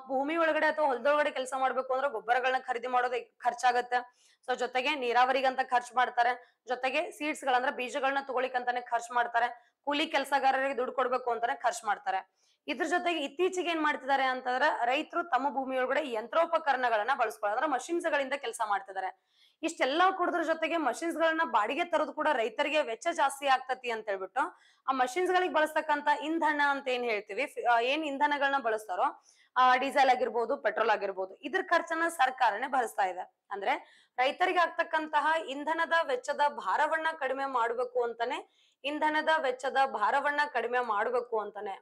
ಭೂಮಿ ಒಳಗಡೆ ಅಥವಾ ಹೊಲದೊಳಗಡೆ ಕೆಲಸ ಮಾಡ್ಬೇಕು ಅಂದ್ರೆ ಗೊಬ್ಬರಗಳನ್ನ ಖರೀದಿ ಮಾಡೋದು ಖರ್ಚಾಗತ್ತೆ ಸೊ ಜೊತೆಗೆ ನೀರಾವರಿಗಂತ ಖರ್ಚ್ ಮಾಡ್ತಾರೆ ಜೊತೆಗೆ ಸೀಡ್ಸ್ ಗಳಂದ್ರ ಬೀಜಗಳನ್ನ ತಗೊಳಿಕಂತಾನೆ ಖರ್ಚು ಮಾಡ್ತಾರೆ ಕೂಲಿ ಕೆಲಸಗಾರರಿಗೆ ದುಡ್ಡು ಕೊಡ್ಬೇಕು ಅಂತಾನೆ ಖರ್ಚು ಮಾಡ್ತಾರೆ ಇದ್ರ ಜೊತೆಗೆ ಇತ್ತೀಚೆಗೆ ಏನ್ ಮಾಡ್ತಿದ್ದಾರೆ ಅಂತಂದ್ರೆ ರೈತರು ತಮ್ಮ ಭೂಮಿ ಒಳಗಡೆ ಯಂತ್ರೋಪಕರಣಗಳನ್ನ ಬಳಸ್ಕೊಳ್ಳೋ ಅಂದ್ರೆ ಮಷಿನ್ಸ್ ಗಳಿಂದ ಕೆಲಸ ಮಾಡ್ತಿದ್ದಾರೆ ಇಷ್ಟೆಲ್ಲ ಕುಡದ್ರ ಜೊತೆಗೆ ಮಷಿನ್ಸ್ ಗಳನ್ನ ಬಾಡಿಗೆ ತರೋದು ಕೂಡ ರೈತರಿಗೆ ವೆಚ್ಚ ಜಾಸ್ತಿ ಆಗ್ತತಿ ಅಂತ ಹೇಳ್ಬಿಟ್ಟು ಆ ಮಷಿನ್ಸ್ ಗಳಿಗೆ ಬಳಸ್ತಕ್ಕಂತ ಇಂಧನ ಅಂತ ಏನ್ ಹೇಳ್ತೀವಿ ಏನ್ ಇಂಧನಗಳನ್ನ ಬಳಸ್ತಾರೋ ಆ ಡೀಸೆಲ್ ಆಗಿರ್ಬೋದು ಪೆಟ್ರೋಲ್ ಆಗಿರ್ಬೋದು ಇದ್ರ ಖರ್ಚನ್ನ ಸರ್ಕಾರನೇ ಭರಿಸ್ತಾ ಇದೆ ಅಂದ್ರೆ ರೈತರಿಗೆ ಆಗ್ತಕ್ಕಂತಹ ಇಂಧನದ ವೆಚ್ಚದ ಭಾರವನ್ನ ಕಡಿಮೆ ಮಾಡ್ಬೇಕು ಅಂತಾನೆ ಇಂಧನದ ವೆಚ್ಚದ ಭಾರವನ್ನ ಕಡಿಮೆ ಮಾಡ್ಬೇಕು ಅಂತಾನೆ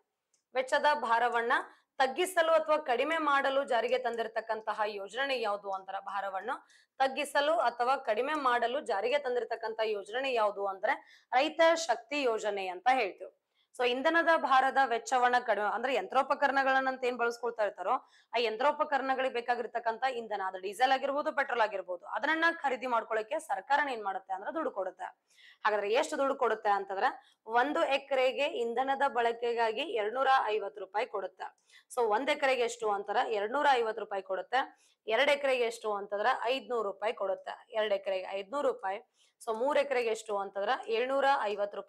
ವೆಚ್ಚದ ಭಾರವನ್ನ ತಗ್ಗಿಸಲು ಅಥವಾ ಕಡಿಮೆ ಮಾಡಲು ಜಾರಿಗೆ ತಂದಿರತಕ್ಕಂತಹ ಯೋಜನೆ ಯಾವುದು ಅಂದ್ರೆ ಭಾರವನ್ನು ತಗ್ಗಿಸಲು ಅಥವಾ ಕಡಿಮೆ ಮಾಡಲು ಜಾರಿಗೆ ತಂದಿರತಕ್ಕಂತಹ ಯೋಜನೆ ಯಾವುದು ಅಂದ್ರೆ ರೈತ ಶಕ್ತಿ ಯೋಜನೆ ಅಂತ ಹೇಳ್ತೀವಿ ಸೊ ಇಂಧನದ ಭಾರದ ವೆಚ್ಚವನ್ನ ಕಡಿಮೆ ಅಂದ್ರೆ ಯಂತ್ರೋಪಕರಣಗಳನ್ನ ಅಂತ ಏನ್ ಬಳಸ್ಕೊಳ್ತಾ ಇರ್ತಾರೋ ಆ ಯಂತ್ರೋಪಕರಣಗಳಿಗೆ ಬೇಕಾಗಿರ್ತಕ್ಕಂಥ ಇಂಧನ ಅದು ಡೀಸೆಲ್ ಆಗಿರ್ಬೋದು ಪೆಟ್ರೋಲ್ ಆಗಿರ್ಬೋದು ಅದನ್ನ ಖರೀದಿ ಮಾಡ್ಕೊಳಕ್ಕೆ ಸರ್ಕಾರ ಏನ್ ಮಾಡುತ್ತೆ ಅಂದ್ರೆ ದುಡ್ಡು ಕೊಡುತ್ತೆ ಹಾಗಾದ್ರೆ ಎಷ್ಟು ದುಡ್ಡು ಕೊಡುತ್ತೆ ಅಂತಂದ್ರೆ ಒಂದು ಎಕರೆಗೆ ಇಂಧನದ ಬಳಕೆಗಾಗಿ ಎರಡ್ನೂರ ಐವತ್ ರೂಪಾಯಿ ಕೊಡುತ್ತೆ ಸೊ ಒಂದ್ ಎಕರೆಗೆ ಎಷ್ಟು ಅಂತಾರ ಎರಡ್ನೂರ ಐವತ್ತು ರೂಪಾಯಿ ಕೊಡುತ್ತೆ ಎರಡ್ ಎಕರೆಗೆ ಎಷ್ಟು ಅಂತಂದ್ರ ಐದ್ನೂರು ರೂಪಾಯಿ ಕೊಡುತ್ತೆ ಎರಡ್ ಎಕರೆಗೆ ಐದ್ನೂರು ರೂಪಾಯಿ ಸೊ ಮೂರ್ ಎಕರೆಗೆ ಎಷ್ಟು ಅಂತಂದ್ರ ಏಳ್ನೂರ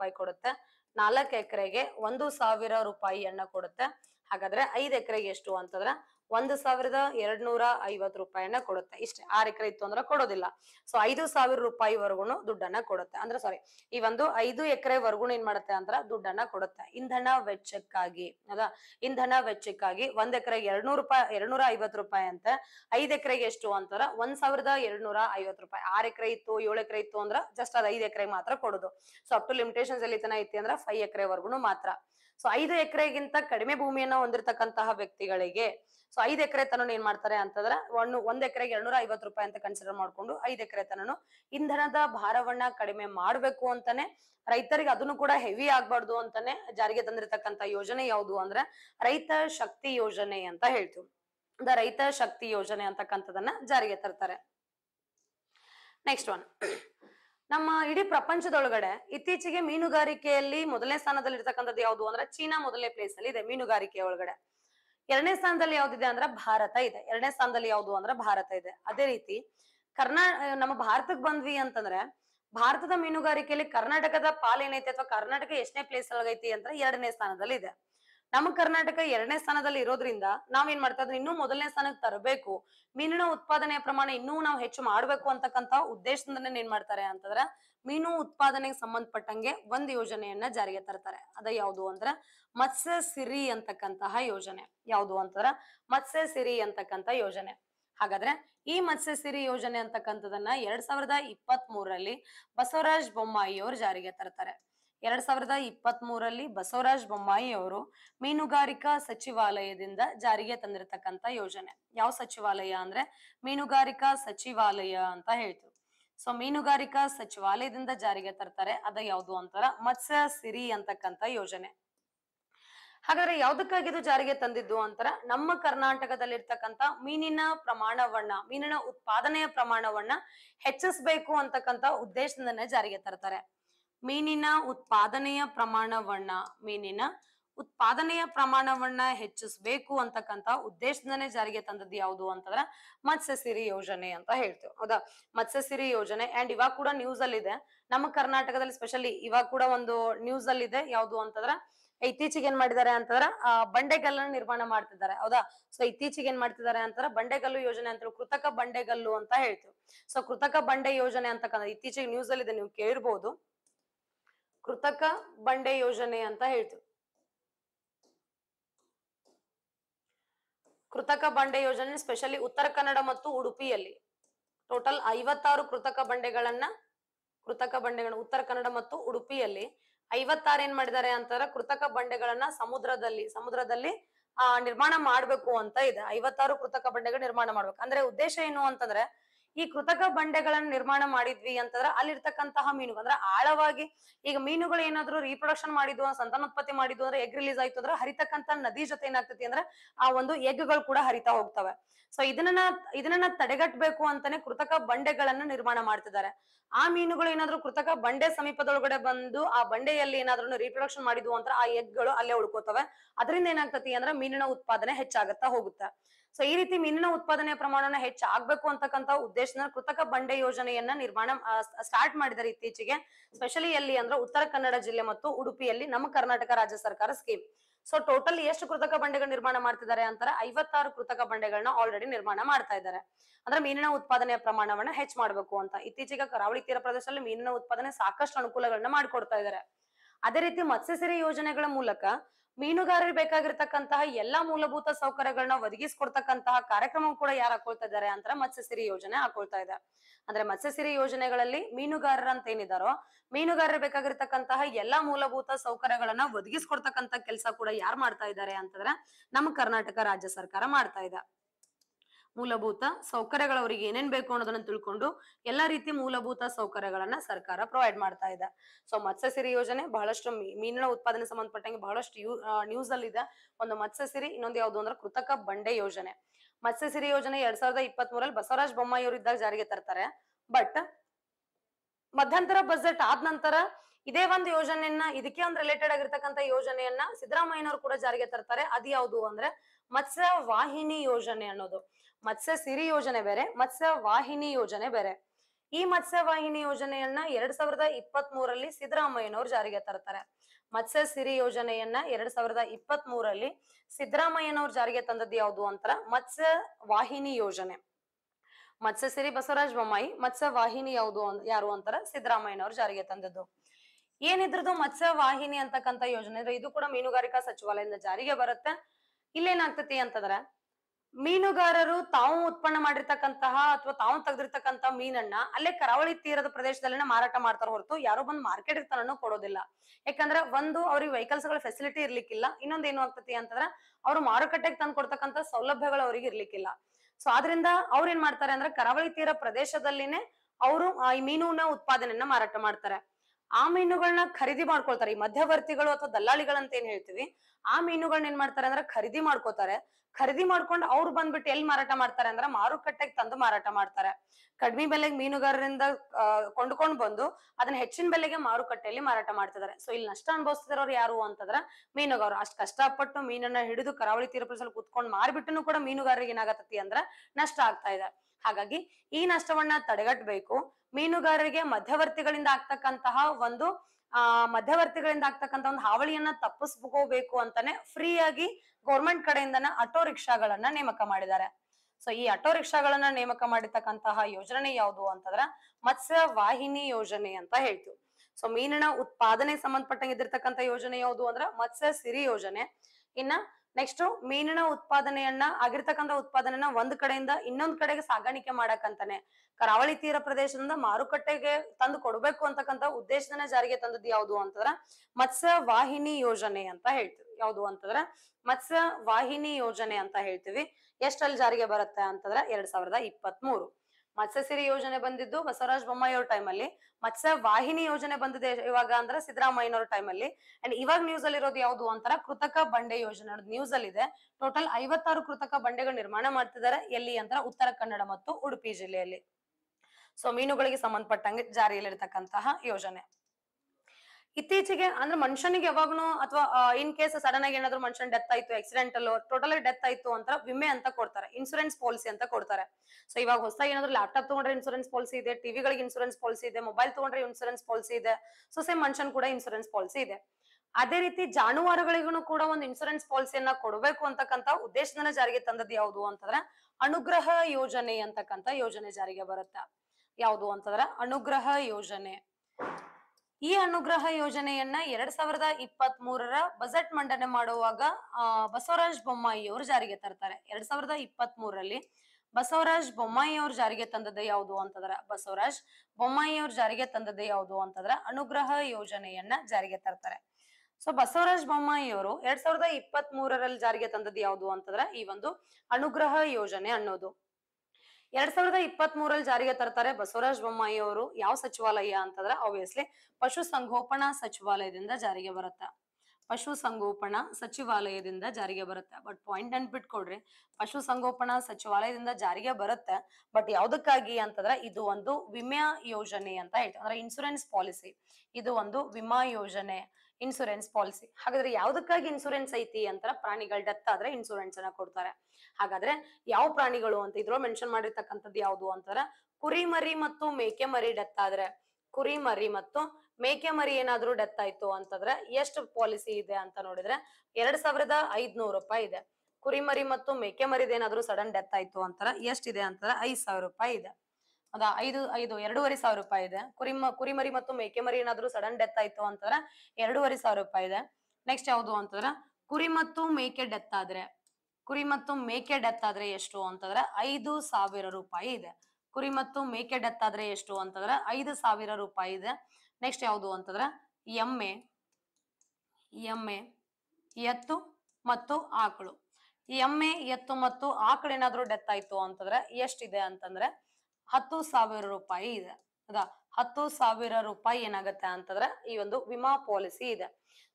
ರೂಪಾಯಿ ಕೊಡುತ್ತೆ ನಾಲ್ಕು ಎಕರೆಗೆ ಒಂದು ಸಾವಿರ ರೂಪಾಯಿಯನ್ನ ಕೊಡುತ್ತೆ ಹಾಗಾದ್ರೆ ಐದು ಎಕರೆಗೆ ಎಷ್ಟು ಅಂತಂದ್ರೆ ಒಂದು ಸಾವಿರದ ಎರಡ್ನೂರ ನೂರ ಐವತ್ತು ರೂಪಾಯಿಯನ್ನ ಕೊಡುತ್ತೆ ಇಷ್ಟೇ ಆರ್ ಎಕರೆ ಇತ್ತು ಅಂದ್ರೆ ಕೊಡೋದಿಲ್ಲ ಸೊ ಐದು ಸಾವಿರ ವರ್ಗುನು ದುಡ್ಡನ್ನ ಕೊಡುತ್ತೆ ಅಂದ್ರೆ ಸಾರಿ ಈ ಒಂದು ಐದು ವರ್ಗುನು ಏನ್ ಮಾಡುತ್ತೆ ಅಂದ್ರೆ ದುಡ್ಡನ್ನ ಕೊಡುತ್ತೆ ಇಂಧನ ವೆಚ್ಚಕ್ಕಾಗಿ ಅದ ಇಂಧನ ವೆಚ್ಚಕ್ಕಾಗಿ ಒಂದ್ ಎಕರೆ ಎರಡ್ನೂರು ರೂಪಾಯಿ ಎರಡ್ನೂರ ಐವತ್ತು ರೂಪಾಯಿ ಅಂತ ಐದ್ ಎಕರೆಗೆ ಎಷ್ಟು ಅಂತಾರ ಒಂದ್ ಸಾವಿರದ ಎರಡ್ನೂರ ಐವತ್ತು ರೂಪಾಯಿ ಆರ್ ಎಕರೆ ಇತ್ತು ಏಳು ಎಕರೆ ಇತ್ತು ಅಂದ್ರ ಜಸ್ಟ್ ಅದ್ ಐದ್ ಎಕರೆ ಮಾತ್ರ ಕೊಡುದು ಸೊ ಅಪ್ ಟು ಲಿಮಿಟೇಷನ್ಸ್ ಅಲ್ಲಿ ತನ ಐತಿ ಅಂದ್ರೆ ಫೈವ್ ವರ್ಗುನು ಮಾತ್ರ ಸೊ ಐದು ಎಕರೆಗಿಂತ ಕಡಿಮೆ ಭೂಮಿಯನ್ನ ಹೊಂದಿರತಕ್ಕಂತಹ ವ್ಯಕ್ತಿಗಳಿಗೆ ಸೊ ಐದ್ ಎಕರೆ ತನ ಏನ್ ಮಾಡ್ತಾರೆ ಅಂತಂದ್ರೆ ಒಂದು ಒಂದ್ ಎಕರೆಗೆ ಎರಡ್ನೂರ ಐವತ್ತು ರೂಪಾಯಿ ಅಂತ ಕನ್ಸಿಡರ್ ಮಾಡ್ಕೊಂಡು ಐದ್ ಎಕರೆ ತನನು ಇಂಧನದ ಭಾರವನ್ನ ಕಡಿಮೆ ಮಾಡ್ಬೇಕು ಅಂತಾನೆ ರೈತರಿಗೆ ಅದನ್ನು ಕೂಡ ಹೆವಿ ಆಗ್ಬಾರ್ದು ಅಂತಾನೆ ಜಾರಿಗೆ ತಂದಿರತಕ್ಕಂತ ಯೋಜನೆ ಯಾವುದು ಅಂದ್ರೆ ರೈತ ಶಕ್ತಿ ಯೋಜನೆ ಅಂತ ಹೇಳ್ತೀವಿ ದ ರೈತ ಶಕ್ತಿ ಯೋಜನೆ ಅಂತಕ್ಕಂಥದನ್ನ ಜಾರಿಗೆ ತರ್ತಾರೆ ನೆಕ್ಸ್ಟ್ ಒನ್ ನಮ್ಮ ಇಡೀ ಪ್ರಪಂಚದೊಳಗಡೆ ಇತ್ತೀಚೆಗೆ ಮೀನುಗಾರಿಕೆಯಲ್ಲಿ ಮೊದಲನೇ ಸ್ಥಾನದಲ್ಲಿ ಇರ್ತಕ್ಕಂಥದ್ದು ಯಾವುದು ಅಂದ್ರೆ ಚೀನಾ ಮೊದಲನೇ ಪ್ಲೇಸ್ ಅಲ್ಲಿ ಇದೆ ಮೀನುಗಾರಿಕೆ ಒಳಗಡೆ ಎರಡನೇ ಸ್ಥಾನದಲ್ಲಿ ಯಾವ್ದಿದೆ ಅಂದ್ರೆ ಭಾರತ ಇದೆ ಎರಡನೇ ಸ್ಥಾನದಲ್ಲಿ ಯಾವ್ದು ಅಂದ್ರೆ ಭಾರತ ಇದೆ ಅದೇ ರೀತಿ ಕರ್ನಾ ನಮ್ಮ ಭಾರತಕ್ ಬಂದ್ವಿ ಅಂತಂದ್ರೆ ಭಾರತದ ಮೀನುಗಾರಿಕೆಯಲ್ಲಿ ಕರ್ನಾಟಕದ ಪಾಲ್ ಏನೈತಿ ಅಥವಾ ಕರ್ನಾಟಕ ಎಷ್ಟನೇ ಪ್ಲೇಸ್ ಐತಿ ಅಂದ್ರೆ ಎರಡನೇ ಸ್ಥಾನದಲ್ಲಿ ಇದೆ ನಮ್ಮ ಕರ್ನಾಟಕ ಎರಡನೇ ಸ್ಥಾನದಲ್ಲಿ ಇರೋದ್ರಿಂದ ನಾವ್ ಏನ್ ಮಾಡ್ತಾ ಇದ್ರೆ ಇನ್ನೂ ಮೊದಲನೇ ಸ್ಥಾನಕ್ಕೆ ತರಬೇಕು ಮೀನಿನ ಉತ್ಪಾದನೆಯ ಪ್ರಮಾಣ ಇನ್ನೂ ನಾವು ಹೆಚ್ಚು ಮಾಡ್ಬೇಕು ಅಂತಕ್ಕಂತ ಉದ್ದೇಶದಿಂದನೇ ಏನ್ ಮಾಡ್ತಾರೆ ಅಂತಂದ್ರೆ ಮೀನು ಉತ್ಪಾದನೆಗೆ ಸಂಬಂಧಪಟ್ಟಂಗೆ ಒಂದ್ ಯೋಜನೆಯನ್ನ ಜಾರಿಗೆ ತರ್ತಾರೆ ಅದ ಯಾವುದು ಅಂದ್ರ ಮತ್ಸ್ಯ ಸಿರಿ ಅಂತಕ್ಕಂತಹ ಯೋಜನೆ ಯಾವ್ದು ಅಂತಂದ್ರ ಮತ್ಸ್ಯ ಸಿರಿ ಅಂತಕ್ಕಂತ ಯೋಜನೆ ಹಾಗಾದ್ರೆ ಈ ಮತ್ಸ್ಯ ಸಿರಿ ಯೋಜನೆ ಅಂತಕ್ಕಂಥದನ್ನ ಎರಡ್ ಸಾವಿರದ ಇಪ್ಪತ್ತ್ ಮೂರರಲ್ಲಿ ಬಸವರಾಜ್ ಬೊಮ್ಮಾಯಿ ಅವರು ಜಾರಿಗೆ ತರ್ತಾರೆ ಎರಡ್ ಸಾವಿರದ ಇಪ್ಪತ್ತ್ ಮೂರಲ್ಲಿ ಬಸವರಾಜ ಬೊಮ್ಮಾಯಿ ಅವರು ಮೀನುಗಾರಿಕಾ ಸಚಿವಾಲಯದಿಂದ ಜಾರಿಗೆ ತಂದಿರತಕ್ಕಂತ ಯೋಜನೆ ಯಾವ ಸಚಿವಾಲಯ ಅಂದ್ರೆ ಮೀನುಗಾರಿಕಾ ಸಚಿವಾಲಯ ಅಂತ ಹೇಳ್ತು ಸೊ ಮೀನುಗಾರಿಕಾ ಸಚಿವಾಲಯದಿಂದ ಜಾರಿಗೆ ತರ್ತಾರೆ ಅದ ಯಾವುದು ಅಂತಾರ ಮತ್ಸ್ಯ ಸಿರಿ ಅಂತಕ್ಕಂತ ಯೋಜನೆ ಹಾಗಾದ್ರೆ ಯಾವ್ದಕ್ಕಾಗಿ ಇದು ಜಾರಿಗೆ ತಂದಿದ್ದು ಅಂತರ ನಮ್ಮ ಕರ್ನಾಟಕದಲ್ಲಿರ್ತಕ್ಕಂತ ಮೀನಿನ ಪ್ರಮಾಣವನ್ನ ಮೀನಿನ ಉತ್ಪಾದನೆಯ ಪ್ರಮಾಣವನ್ನ ಹೆಚ್ಚಿಸಬೇಕು ಅಂತಕ್ಕಂತ ಉದ್ದೇಶದಿಂದನೇ ಜಾರಿಗೆ ತರ್ತಾರೆ ಮೀನಿನ ಉತ್ಪಾದನೆಯ ಪ್ರಮಾಣವನ್ನ ಮೀನಿನ ಉತ್ಪಾದನೆಯ ಪ್ರಮಾಣವನ್ನ ಹೆಚ್ಚಿಸಬೇಕು ಅಂತಕ್ಕಂತ ಉದ್ದೇಶದಿಂದನೇ ಜಾರಿಗೆ ತಂದದ್ದು ಯಾವುದು ಅಂತಂದ್ರ ಮತ್ಸ್ಯ ಸಿರಿ ಯೋಜನೆ ಅಂತ ಹೇಳ್ತೇವೆ ಹೌದಾ ಮತ್ಸ್ಯ ಸಿರಿ ಯೋಜನೆ ಅಂಡ್ ಇವಾಗ ಕೂಡ ನ್ಯೂಸ್ ಅಲ್ಲಿ ಇದೆ ನಮ್ಮ ಕರ್ನಾಟಕದಲ್ಲಿ ಸ್ಪೆಷಲಿ ಇವಾಗ ಕೂಡ ಒಂದು ನ್ಯೂಸ್ ಅಲ್ಲಿ ಇದೆ ಯಾವುದು ಅಂತಂದ್ರ ಇತ್ತೀಚೆಗೆ ಏನ್ ಮಾಡಿದ್ದಾರೆ ಅಂತಂದ್ರ ಬಂಡೆಗಲ್ಲನ್ನು ನಿರ್ಮಾಣ ಮಾಡ್ತಿದ್ದಾರೆ ಹೌದಾ ಸೊ ಇತ್ತೀಚಿಗೆ ಏನ್ ಮಾಡ್ತಿದ್ದಾರೆ ಅಂತಂದ್ರ ಬಂಡೆಗಲ್ಲು ಯೋಜನೆ ಅಂತ ಕೃತಕ ಬಂಡೆಗಲ್ಲು ಅಂತ ಹೇಳ್ತೇವೆ ಸೊ ಕೃತಕ ಬಂಡೆ ಯೋಜನೆ ಅಂತಕ್ಕಂಥ ಇತ್ತೀಚೆಗೆ ನ್ಯೂಸ್ ಅಲ್ಲಿ ಇದೆ ನೀವು ಕೇಳಿರ್ಬಹುದು ಕೃತಕ ಬಂಡೆ ಯೋಜನೆ ಅಂತ ಹೇಳ್ತೀವಿ ಕೃತಕ ಬಂಡೆ ಯೋಜನೆ ಸ್ಪೆಷಲಿ ಉತ್ತರ ಕನ್ನಡ ಮತ್ತು ಉಡುಪಿಯಲ್ಲಿ ಟೋಟಲ್ ಐವತ್ತಾರು ಕೃತಕ ಬಂಡೆಗಳನ್ನ ಕೃತಕ ಬಂಡೆಗಳನ್ನ ಉತ್ತರ ಕನ್ನಡ ಮತ್ತು ಉಡುಪಿಯಲ್ಲಿ ಐವತ್ತಾರು ಏನ್ ಮಾಡಿದ್ದಾರೆ ಅಂತಾರ ಕೃತಕ ಬಂಡೆಗಳನ್ನ ಸಮುದ್ರದಲ್ಲಿ ಸಮುದ್ರದಲ್ಲಿ ಆ ನಿರ್ಮಾಣ ಮಾಡ್ಬೇಕು ಅಂತ ಇದೆ ಐವತ್ತಾರು ಕೃತಕ ಬಂಡೆಗಳು ನಿರ್ಮಾಣ ಮಾಡ್ಬೇಕು ಅಂದ್ರೆ ಉದ್ದೇಶ ಏನು ಅಂತಂದ್ರೆ ಈ ಕೃತಕ ಬಂಡೆಗಳನ್ನ ನಿರ್ಮಾಣ ಮಾಡಿದ್ವಿ ಅಂತಂದ್ರೆ ಅಲ್ಲಿರ್ತಕ್ಕಂತಹ ಮೀನುಗಳು ಅಂದ್ರೆ ಆಳವಾಗಿ ಈಗ ಮೀನುಗಳು ಏನಾದ್ರು ರೀಪ್ರೊಡಕ್ಷನ್ ಮಾಡಿದ್ವು ಸಂತಾನೋತ್ಪತ್ತಿ ಮಾಡಿದ್ವು ಅಂದ್ರೆ ಎಗ್ ರಿಲೀಸ್ ಆಯ್ತು ಅಂದ್ರೆ ಹರಿತಕ್ಕಂತ ನದಿ ಜೊತೆ ಏನಾಗ್ತತಿ ಅಂದ್ರೆ ಆ ಒಂದು ಎಗ್ಗಳು ಕೂಡ ಹರಿತಾ ಹೋಗ್ತವೆ ಸೊ ಇದನ್ನ ಇದನ್ನ ತಡೆಗಟ್ಟಬೇಕು ಅಂತಾನೆ ಕೃತಕ ಬಂಡೆಗಳನ್ನ ನಿರ್ಮಾಣ ಮಾಡ್ತಿದ್ದಾರೆ ಆ ಮೀನುಗಳು ಏನಾದ್ರು ಕೃತಕ ಬಂಡೆ ಸಮೀಪದೊಳಗಡೆ ಬಂದು ಆ ಬಂಡೆಯಲ್ಲಿ ಏನಾದ್ರು ರೀಪ್ರೊಡಕ್ಷನ್ ಮಾಡಿದ್ವು ಅಂತ ಆ ಎಗ್ಗಳು ಅಲ್ಲೇ ಉಳ್ಕೋತವೆ ಅದರಿಂದ ಏನಾಗ್ತತಿ ಅಂದ್ರೆ ಮೀನಿನ ಉತ್ಪಾದನೆ ಹೆಚ್ಚಾಗತ್ತಾ ಹೋಗುತ್ತೆ ಸೊ ಈ ರೀತಿ ಮೀನಿನ ಉತ್ಪಾದನೆ ಪ್ರಮಾಣನ ಹೆಚ್ಚಾಗಬೇಕು ಅಂತಕ್ಕಂತ ಉದ್ದೇಶನ ಕೃತಕ ಬಂಡೆ ಯೋಜನೆಯನ್ನ ನಿರ್ಮಾಣ ಸ್ಟಾರ್ಟ್ ಮಾಡಿದ್ದಾರೆ ಇತ್ತೀಚೆಗೆ ಸ್ಪೆಷಲಿ ಎಲ್ಲಿ ಅಂದ್ರೆ ಉತ್ತರ ಕನ್ನಡ ಜಿಲ್ಲೆ ಮತ್ತು ಉಡುಪಿಯಲ್ಲಿ ನಮ್ಮ ಕರ್ನಾಟಕ ರಾಜ್ಯ ಸರ್ಕಾರ ಸ್ಕೀಮ್ ಸೊ ಟೋಟಲ್ ಎಷ್ಟು ಕೃತಕ ಬಂಡೆಗಳು ನಿರ್ಮಾಣ ಮಾಡ್ತಿದ್ದಾರೆ ಅಂತಾರೆ ಐವತ್ತಾರು ಕೃತಕ ಬಂಡೆಗಳನ್ನ ಆಲ್ರೆಡಿ ನಿರ್ಮಾಣ ಮಾಡ್ತಾ ಇದ್ದಾರೆ ಅಂದ್ರೆ ಮೀನಿನ ಉತ್ಪಾದನೆಯ ಪ್ರಮಾಣವನ್ನ ಹೆಚ್ಚು ಮಾಡಬೇಕು ಅಂತ ಇತ್ತೀಚೆಗೆ ಕರಾವಳಿ ತೀರ ಪ್ರದೇಶದಲ್ಲಿ ಮೀನಿನ ಉತ್ಪಾದನೆ ಸಾಕಷ್ಟು ಅನುಕೂಲಗಳನ್ನ ಮಾಡಿಕೊಡ್ತಾ ಇದ್ದಾರೆ ಅದೇ ರೀತಿ ಸಿರಿ ಯೋಜನೆಗಳ ಮೂಲಕ ಮೀನುಗಾರರು ಬೇಕಾಗಿರ್ತಕ್ಕಂತಹ ಎಲ್ಲಾ ಮೂಲಭೂತ ಸೌಕರ್ಯಗಳನ್ನ ಒದಗಿಸ್ಕೊಡ್ತಕ್ಕಂತಹ ಕಾರ್ಯಕ್ರಮ ಕೂಡ ಯಾರು ಹಾಕೊಳ್ತಾ ಇದ್ದಾರೆ ಅಂದ್ರೆ ಮತ್ಸ್ಯಸಿರಿ ಯೋಜನೆ ಹಾಕೊಳ್ತಾ ಇದೆ ಅಂದ್ರೆ ಮತ್ಸ್ಯಸಿರಿ ಯೋಜನೆಗಳಲ್ಲಿ ಮೀನುಗಾರರ ಅಂತ ಏನಿದಾರೋ ಮೀನುಗಾರರು ಬೇಕಾಗಿರ್ತಕ್ಕಂತಹ ಎಲ್ಲಾ ಮೂಲಭೂತ ಸೌಕರ್ಯಗಳನ್ನ ಒದಗಿಸ್ಕೊಡ್ತಕ್ಕಂತ ಕೆಲಸ ಕೂಡ ಯಾರು ಮಾಡ್ತಾ ಇದ್ದಾರೆ ಅಂತಂದ್ರೆ ನಮ್ಮ ಕರ್ನಾಟಕ ರಾಜ್ಯ ಸರ್ಕಾರ ಮಾಡ್ತಾ ಇದೆ ಮೂಲಭೂತ ಸೌಕರ್ಯಗಳು ಅವರಿಗೆ ಏನೇನ್ ಬೇಕು ಅನ್ನೋದನ್ನ ತಿಳ್ಕೊಂಡು ಎಲ್ಲಾ ರೀತಿ ಮೂಲಭೂತ ಸೌಕರ್ಯಗಳನ್ನ ಸರ್ಕಾರ ಪ್ರೊವೈಡ್ ಮಾಡ್ತಾ ಇದೆ ಸೊ ಮತ್ಸ್ಯ ಸಿರಿ ಯೋಜನೆ ಬಹಳಷ್ಟು ಮೀನಿನ ಉತ್ಪಾದನೆ ಸಂಬಂಧಪಟ್ಟಂಗೆ ಬಹಳಷ್ಟು ನ್ಯೂಸ್ ಅಲ್ಲಿ ಇದೆ ಒಂದು ಮತ್ಸ್ಯ ಸಿರಿ ಇನ್ನೊಂದು ಯಾವ್ದು ಅಂದ್ರೆ ಕೃತಕ ಬಂಡೆ ಯೋಜನೆ ಮತ್ಸ್ಯ ಸಿರಿ ಯೋಜನೆ ಎರಡ್ ಸಾವಿರದ ಇಪ್ಪತ್ತ್ ಮೂರಲ್ಲಿ ಬಸವರಾಜ ಬೊಮ್ಮಾಯಿ ಅವರು ಇದ್ದಾಗ ಜಾರಿಗೆ ತರ್ತಾರೆ ಬಟ್ ಮಧ್ಯಂತರ ಬಜೆಟ್ ಆದ ನಂತರ ಇದೇ ಒಂದು ಯೋಜನೆಯನ್ನ ಇದಕ್ಕೆ ಒಂದು ರಿಲೇಟೆಡ್ ಆಗಿರ್ತಕ್ಕಂಥ ಯೋಜನೆಯನ್ನ ಸಿದ್ದರಾಮಯ್ಯನವರು ಕೂಡ ಜಾರಿಗೆ ತರ್ತಾರೆ ಯಾವುದು ಅಂದ್ರೆ ಮತ್ಸ್ಯ ವಾಹಿನಿ ಯೋಜನೆ ಅನ್ನೋದು ಮತ್ಸ್ಯ ಸಿರಿ ಯೋಜನೆ ಬೇರೆ ಮತ್ಸ್ಯ ವಾಹಿನಿ ಯೋಜನೆ ಬೇರೆ ಈ ಮತ್ಸ್ಯ ವಾಹಿನಿ ಯೋಜನೆಯನ್ನ ಎರಡ್ ಸಾವಿರದ ಇಪ್ಪತ್ತ್ ಮೂರಲ್ಲಿ ಸಿದ್ದರಾಮಯ್ಯನವರು ಜಾರಿಗೆ ತರ್ತಾರೆ ಮತ್ಸ್ಯ ಸಿರಿ ಯೋಜನೆಯನ್ನ ಎರಡ್ ಸಾವಿರದ ಇಪ್ಪತ್ತ್ ಮೂರಲ್ಲಿ ಸಿದ್ದರಾಮಯ್ಯನವ್ರು ಜಾರಿಗೆ ತಂದದ್ದು ಯಾವುದು ಅಂತಾರ ಮತ್ಸ್ಯ ವಾಹಿನಿ ಯೋಜನೆ ಮತ್ಸ್ಯ ಸಿರಿ ಬಸವರಾಜ ಬೊಮ್ಮಾಯಿ ಮತ್ಸ್ಯ ವಾಹಿನಿ ಯಾವುದು ಯಾರು ಅಂತಾರ ಸಿದ್ದರಾಮಯ್ಯನವ್ರು ಜಾರಿಗೆ ತಂದದ್ದು ಏನಿದ್ರದು ಮತ್ಸ್ಯ ವಾಹಿನಿ ಅಂತಕ್ಕಂತ ಯೋಜನೆ ಇದು ಕೂಡ ಮೀನುಗಾರಿಕಾ ಸಚಿವಾಲಯದಿಂದ ಜಾರಿಗೆ ಬರುತ್ತೆ ಇಲ್ಲೇನಾಗ್ತತಿ ಅಂತಂದ್ರ ಮೀನುಗಾರರು ತಾವು ಉತ್ಪನ್ನ ಮಾಡಿರ್ತಕ್ಕಂತಹ ಅಥವಾ ತಾವು ತೆಗೆದಿರ್ತಕ್ಕಂತಹ ಮೀನನ್ನ ಅಲ್ಲೇ ಕರಾವಳಿ ತೀರದ ಪ್ರದೇಶದಲ್ಲಿನ ಮಾರಾಟ ಮಾಡ್ತಾರ ಹೊರತು ಯಾರು ಬಂದ್ ಮಾರ್ಕೆಟ್ ತನನು ಕೊಡೋದಿಲ್ಲ ಯಾಕಂದ್ರೆ ಒಂದು ಅವ್ರಿಗೆ ವೆಹಿಕಲ್ಸ್ ಗಳ ಫೆಸಿಲಿಟಿ ಇರ್ಲಿಕ್ಕಿಲ್ಲ ಇನ್ನೊಂದ್ ಏನು ಆಗ್ತತಿ ಅಂತಂದ್ರ ಅವ್ರು ಮಾರುಕಟ್ಟೆಗೆ ತಂದು ಕೊಡ್ತಕ್ಕಂತ ಸೌಲಭ್ಯಗಳು ಅವ್ರಿಗೆ ಇರ್ಲಿಕ್ಕಿಲ್ಲ ಸೊ ಆದ್ರಿಂದ ಅವ್ರ ಏನ್ ಮಾಡ್ತಾರೆ ಅಂದ್ರೆ ಕರಾವಳಿ ತೀರ ಪ್ರದೇಶದಲ್ಲಿನೇ ಅವರು ಈ ಮೀನು ಉತ್ಪಾದನೆಯನ್ನ ಮಾರಾಟ ಮಾಡ್ತಾರೆ ಆ ಮೀನುಗಳನ್ನ ಖರೀದಿ ಮಾಡ್ಕೊಳ್ತಾರೆ ಈ ಮಧ್ಯವರ್ತಿಗಳು ಅಥವಾ ದಲ್ಲಾಳಿಗಳಂತ ಏನ್ ಹೇಳ್ತೀವಿ ಆ ಮೀನುಗಳನ್ನ ಏನ್ ಮಾಡ್ತಾರೆ ಅಂದ್ರೆ ಖರೀದಿ ಮಾಡ್ಕೋತಾರೆ ಖರೀದಿ ಮಾಡ್ಕೊಂಡು ಅವ್ರು ಬಂದ್ಬಿಟ್ಟು ಎಲ್ಲಿ ಮಾರಾಟ ಮಾಡ್ತಾರೆ ಅಂದ್ರೆ ಮಾರುಕಟ್ಟೆಗೆ ತಂದು ಮಾರಾಟ ಮಾಡ್ತಾರೆ ಕಡಿಮೆ ಬೆಲೆಗೆ ಮೀನುಗಾರರಿಂದ ಕೊಂಡ್ಕೊಂಡು ಬಂದು ಅದನ್ನ ಹೆಚ್ಚಿನ ಬೆಲೆಗೆ ಮಾರುಕಟ್ಟೆಯಲ್ಲಿ ಮಾರಾಟ ಮಾಡ್ತಿದ್ದಾರೆ ಸೊ ಇಲ್ಲಿ ನಷ್ಟ ಅನುಭವಿಸ್ತಿರೋರು ಯಾರು ಅಂತಂದ್ರೆ ಮೀನುಗಾರರು ಅಷ್ಟು ಕಷ್ಟಪಟ್ಟು ಮೀನನ್ನ ಹಿಡಿದು ಕರಾವಳಿ ತೀರ ಪ್ರದೇಶದಲ್ಲಿ ಕುತ್ಕೊಂಡು ಮಾರ್ಬಿಟ್ಟು ಕೂಡ ಮೀನುಗಾರರಿಗೆ ಏನಾಗತ್ತತಿ ಅಂದ್ರೆ ನಷ್ಟ ಆಗ್ತಾ ಇದೆ ಹಾಗಾಗಿ ಈ ನಷ್ಟವನ್ನ ತಡೆಗಟ್ಟಬೇಕು ಮೀನುಗಾರರಿಗೆ ಮಧ್ಯವರ್ತಿಗಳಿಂದ ಆಗ್ತಕ್ಕಂತಹ ಒಂದು ಆ ಮಧ್ಯವರ್ತಿಗಳಿಂದ ಆಗ್ತಕ್ಕಂತ ಒಂದು ಹಾವಳಿಯನ್ನ ತಪ್ಪಿಸ್ಕೋಬೇಕು ಅಂತಾನೆ ಫ್ರೀಯಾಗಿ ಗೌರ್ಮೆಂಟ್ ಕಡೆಯಿಂದನ ಆಟೋ ರಿಕ್ಷಾಗಳನ್ನ ನೇಮಕ ಮಾಡಿದ್ದಾರೆ ಸೊ ಈ ಆಟೋ ರಿಕ್ಷಾಗಳನ್ನ ನೇಮಕ ಮಾಡಿರ್ತಕ್ಕಂತಹ ಯೋಜನೆ ಯಾವುದು ಅಂತಂದ್ರ ಮತ್ಸ್ಯ ವಾಹಿನಿ ಯೋಜನೆ ಅಂತ ಹೇಳ್ತೀವಿ ಸೊ ಮೀನಿನ ಉತ್ಪಾದನೆ ಸಂಬಂಧಪಟ್ಟಂಗೆ ಇದ್ದಿರತಕ್ಕಂತ ಯೋಜನೆ ಯಾವುದು ಅಂದ್ರ ಮತ್ಸ್ಯ ಸಿರಿ ಯೋಜನೆ ಇನ್ನ ನೆಕ್ಸ್ಟ್ ಮೀನಿನ ಉತ್ಪಾದನೆಯನ್ನ ಆಗಿರ್ತಕ್ಕಂಥ ಉತ್ಪಾದನೆಯನ್ನ ಒಂದ್ ಕಡೆಯಿಂದ ಇನ್ನೊಂದ್ ಕಡೆಗೆ ಸಾಗಾಣಿಕೆ ಮಾಡಕ್ಕಂತಾನೆ ಕರಾವಳಿ ತೀರ ಪ್ರದೇಶದಿಂದ ಮಾರುಕಟ್ಟೆಗೆ ತಂದು ಕೊಡ್ಬೇಕು ಅಂತಕ್ಕಂಥ ಉದ್ದೇಶದನ್ನ ಜಾರಿಗೆ ತಂದದ್ದು ಯಾವುದು ಅಂತಂದ್ರ ಮತ್ಸ್ಯ ವಾಹಿನಿ ಯೋಜನೆ ಅಂತ ಹೇಳ್ತೀವಿ ಯಾವುದು ಅಂತಂದ್ರ ಮತ್ಸ್ಯ ವಾಹಿನಿ ಯೋಜನೆ ಅಂತ ಹೇಳ್ತೀವಿ ಎಷ್ಟಲ್ಲಿ ಜಾರಿಗೆ ಬರುತ್ತೆ ಅಂತಂದ್ರ ಎರಡ್ ಸಾವಿರದ ಇಪ್ಪತ್ತ್ ಮೂರು ಮತ್ಸ್ಯ ಸಿರಿ ಯೋಜನೆ ಬಂದಿದ್ದು ಬಸವರಾಜ ಬೊಮ್ಮಾಯಿ ಟೈಮಲ್ಲಿ ಮತ್ಸ್ಯ ವಾಹಿನಿ ಯೋಜನೆ ಬಂದಿದೆ ಇವಾಗ ಅಂದ್ರೆ ಸಿದ್ದರಾಮಯ್ಯನವ್ರ ಟೈಮಲ್ಲಿ ಅಂಡ್ ಇವಾಗ ನ್ಯೂಸ್ ಅಲ್ಲಿ ಇರೋದು ಯಾವುದು ಅಂತಾರ ಕೃತಕ ಬಂಡೆ ಯೋಜನೆ ನ್ಯೂಸ್ ಅಲ್ಲಿ ಇದೆ ಟೋಟಲ್ ಐವತ್ತಾರು ಕೃತಕ ಬಂಡೆಗಳು ನಿರ್ಮಾಣ ಮಾಡ್ತಿದ್ದಾರೆ ಎಲ್ಲಿ ಅಂತ ಉತ್ತರ ಕನ್ನಡ ಮತ್ತು ಉಡುಪಿ ಜಿಲ್ಲೆಯಲ್ಲಿ ಸೊ ಮೀನುಗಳಿಗೆ ಸಂಬಂಧಪಟ್ಟಂಗೆ ಜಾರಿಯಲ್ಲಿರ್ತಕ್ಕಂತಹ ಯೋಜನೆ ಇತ್ತೀಚೆಗೆ ಅಂದ್ರೆ ಮನುಷ್ಯನಿಗೆ ಯಾವಾಗ್ನು ಅಥವಾ ಇನ್ ಕೇಸ್ ಸಡನ್ ಆಗಿ ಏನಾದ್ರು ಮನುಷ್ಯನ್ ಡೆತ್ ಆಯ್ತು ಆಕ್ಸಿಡೆಂಟ್ ಅಲ್ಲೋ ಟೋಟಲ್ ಡೆತ್ ಆಯ್ತು ಅಂತ ವಿಮೆ ಅಂತ ಕೊಡ್ತಾರೆ ಇನ್ಸೂರೆನ್ಸ್ ಪಾಲಿಸಿ ಅಂತ ಕೊಡ್ತಾರೆ ಸೊ ಇವಾಗ ಹೊಸ ಏನಾದ್ರು ಲ್ಯಾಪ್ಟಾಪ್ ತಗೊಂಡ್ರೆ ಇನ್ಸೂರೆನ್ಸ್ ಪಾಲಿಸಿ ಇದೆ ಟಿವಿಗಳಿಗೆ ಇನ್ಸೂರೆನ್ಸ್ ಪಾಲಿಸಿ ಇದೆ ಮೊಬೈಲ್ ತಗೊಂಡ್ರೆ ಇನ್ಸೂರೆನ್ಸ್ ಪಾಲಿಸಿ ಇದೆ ಸೊ ಸೇಮ್ ಮನುಷ್ಯನ್ ಕೂಡ ಇನ್ಸೂರೆನ್ಸ್ ಪಾಲಿಸಿ ಇದೆ ಅದೇ ರೀತಿ ಜಾನುವಾರುಗಳಿಗೂ ಕೂಡ ಒಂದು ಇನ್ಸೂರೆನ್ಸ್ ಪಾಲಿಸಿಯನ್ನ ಕೊಡಬೇಕು ಅಂತಕ್ಕಂಥ ಉದ್ದೇಶದನ್ನ ಜಾರಿಗೆ ತಂದದ್ದು ಯಾವುದು ಅಂತಂದ್ರೆ ಅನುಗ್ರಹ ಯೋಜನೆ ಅಂತಕ್ಕಂಥ ಯೋಜನೆ ಜಾರಿಗೆ ಬರುತ್ತೆ ಯಾವುದು ಅಂತಂದ್ರೆ ಅನುಗ್ರಹ ಯೋಜನೆ ಈ ಅನುಗ್ರಹ ಯೋಜನೆಯನ್ನ ಎರಡ್ ಸಾವಿರದ ಇಪ್ಪತ್ತ್ ಮೂರರ ಬಜೆಟ್ ಮಂಡನೆ ಮಾಡುವಾಗ ಬಸವರಾಜ್ ಬೊಮ್ಮಾಯಿ ಅವರು ಜಾರಿಗೆ ತರ್ತಾರೆ ಎರಡ್ ಸಾವಿರದ ಇಪ್ಪತ್ತ್ ಮೂರರಲ್ಲಿ ಬಸವರಾಜ್ ಬೊಮ್ಮಾಯಿ ಅವ್ರು ಜಾರಿಗೆ ತಂದದ್ದೇ ಯಾವುದು ಅಂತಂದ್ರ ಬಸವರಾಜ್ ಬೊಮ್ಮಾಯಿ ಅವ್ರು ಜಾರಿಗೆ ತಂದದ್ದೇ ಯಾವುದು ಅಂತಂದ್ರ ಅನುಗ್ರಹ ಯೋಜನೆಯನ್ನ ಜಾರಿಗೆ ತರ್ತಾರೆ ಸೊ ಬಸವರಾಜ್ ಬೊಮ್ಮಾಯಿ ಅವರು ಎರಡ್ ಸಾವಿರದ ಇಪ್ಪತ್ತ್ ಮೂರರಲ್ಲಿ ಜಾರಿಗೆ ತಂದದ್ದು ಯಾವುದು ಅಂತಂದ್ರ ಈ ಒಂದು ಅನುಗ್ರಹ ಯೋಜನೆ ಅನ್ನೋದು ಎರಡ್ ಸಾವಿರದ ಇಪ್ಪತ್ತ್ ಮೂರಲ್ಲಿ ಜಾರಿಗೆ ತರ್ತಾರೆ ಬಸವರಾಜ ಬೊಮ್ಮಾಯಿ ಅವರು ಯಾವ ಸಚಿವಾಲಯ ಅಂತಂದ್ರೆ ಆಬ್ವಿಯಸ್ಲಿ ಪಶು ಸಂಗೋಪನಾ ಸಚಿವಾಲಯದಿಂದ ಜಾರಿಗೆ ಬರುತ್ತೆ ಪಶು ಸಂಗೋಪನಾ ಸಚಿವಾಲಯದಿಂದ ಜಾರಿಗೆ ಬರುತ್ತೆ ಬಟ್ ಪಾಯಿಂಟ್ ನೆನ್ಪಿಟ್ಕೊಡ್ರಿ ಪಶು ಸಂಗೋಪನಾ ಸಚಿವಾಲಯದಿಂದ ಜಾರಿಗೆ ಬರುತ್ತೆ ಬಟ್ ಯಾವ್ದಕ್ಕಾಗಿ ಅಂತಂದ್ರೆ ಇದು ಒಂದು ವಿಮಾ ಯೋಜನೆ ಅಂತ ಹೇಳ್ತಾರೆ ಅಂದ್ರೆ ಇನ್ಸೂರೆನ್ಸ್ ಪಾಲಿಸಿ ಇದು ಒಂದು ವಿಮಾ ಯೋಜನೆ ಇನ್ಸೂರೆನ್ಸ್ ಪಾಲಿಸಿ ಹಾಗಾದ್ರೆ ಯಾವ್ದಕ್ಕಾಗಿ ಇನ್ಸೂರೆನ್ಸ್ ಐತಿ ಅಂತ ಪ್ರಾಣಿಗಳ ಡೆತ್ ಆದ್ರೆ ಇನ್ಸೂರೆನ್ಸ್ ಅನ್ನ ಕೊಡ್ತಾರೆ ಹಾಗಾದ್ರೆ ಯಾವ ಪ್ರಾಣಿಗಳು ಅಂತ ಇದ್ರೋ ಮೆನ್ಷನ್ ಮಾಡಿರ್ತಕ್ಕಂಥದ್ದು ಯಾವ್ದು ಅಂತಾರ ಕುರಿಮರಿ ಮತ್ತು ಮೇಕೆ ಮರಿ ಡೆತ್ ಆದ್ರೆ ಕುರಿ ಮರಿ ಮತ್ತು ಮೇಕೆ ಮರಿ ಏನಾದ್ರೂ ಡೆತ್ ಆಯ್ತು ಅಂತಂದ್ರೆ ಎಷ್ಟು ಪಾಲಿಸಿ ಇದೆ ಅಂತ ನೋಡಿದ್ರೆ ಎರಡ್ ಸಾವಿರದ ಐದ್ನೂರು ರೂಪಾಯಿ ಇದೆ ಕುರಿಮರಿ ಮತ್ತು ಮೇಕೆ ಮರಿದೇನಾದ್ರೂ ಸಡನ್ ಡೆತ್ ಆಯ್ತು ಅಂತಾರ ಎಷ್ಟಿದೆ ಅಂತಂದ್ರೆ ಐದ್ ಸಾವಿರ ರೂಪಾಯಿ ಇದೆ ಅದ ಐದು ಐದು ಎರಡೂವರೆ ಸಾವಿರ ರೂಪಾಯಿ ಇದೆ ಕುರಿಮ ಕುರಿಮರಿ ಮತ್ತು ಮೇಕೆಮರಿ ಏನಾದ್ರೂ ಸಡನ್ ಡೆತ್ ಆಯ್ತು ಅಂತಂದ್ರೆ ಎರಡೂವರೆ ಸಾವಿರ ರೂಪಾಯಿ ಇದೆ ನೆಕ್ಸ್ಟ್ ಯಾವ್ದು ಅಂತಂದ್ರೆ ಕುರಿ ಮತ್ತು ಮೇಕೆ ಡೆತ್ ಆದ್ರೆ ಕುರಿ ಮತ್ತು ಮೇಕೆ ಡೆತ್ ಆದ್ರೆ ಎಷ್ಟು ಅಂತಂದ್ರೆ ಐದು ಸಾವಿರ ರೂಪಾಯಿ ಇದೆ ಕುರಿ ಮತ್ತು ಮೇಕೆ ಡೆತ್ ಆದ್ರೆ ಎಷ್ಟು ಅಂತಂದ್ರೆ ಐದು ಸಾವಿರ ರೂಪಾಯಿ ಇದೆ ನೆಕ್ಸ್ಟ್ ಯಾವುದು ಅಂತಂದ್ರೆ ಎಮ್ಮೆ ಎಮ್ಮೆ ಎತ್ತು ಮತ್ತು ಆಕಳು ಎಮ್ಮೆ ಎತ್ತು ಮತ್ತು ಆಕಳು ಏನಾದ್ರು ಡೆತ್ ಆಯ್ತು ಅಂತಂದ್ರೆ ಎಷ್ಟಿದೆ ಅಂತಂದ್ರೆ ಹತ್ತು ಸಾವಿರ ರೂಪಾಯಿ ಇದೆ ಅದಾ ಹತ್ತು ಸಾವಿರ ರೂಪಾಯಿ ಏನಾಗತ್ತೆ ಅಂತಂದ್ರೆ ಈ ಒಂದು ವಿಮಾ ಪಾಲಿಸಿ ಇದೆ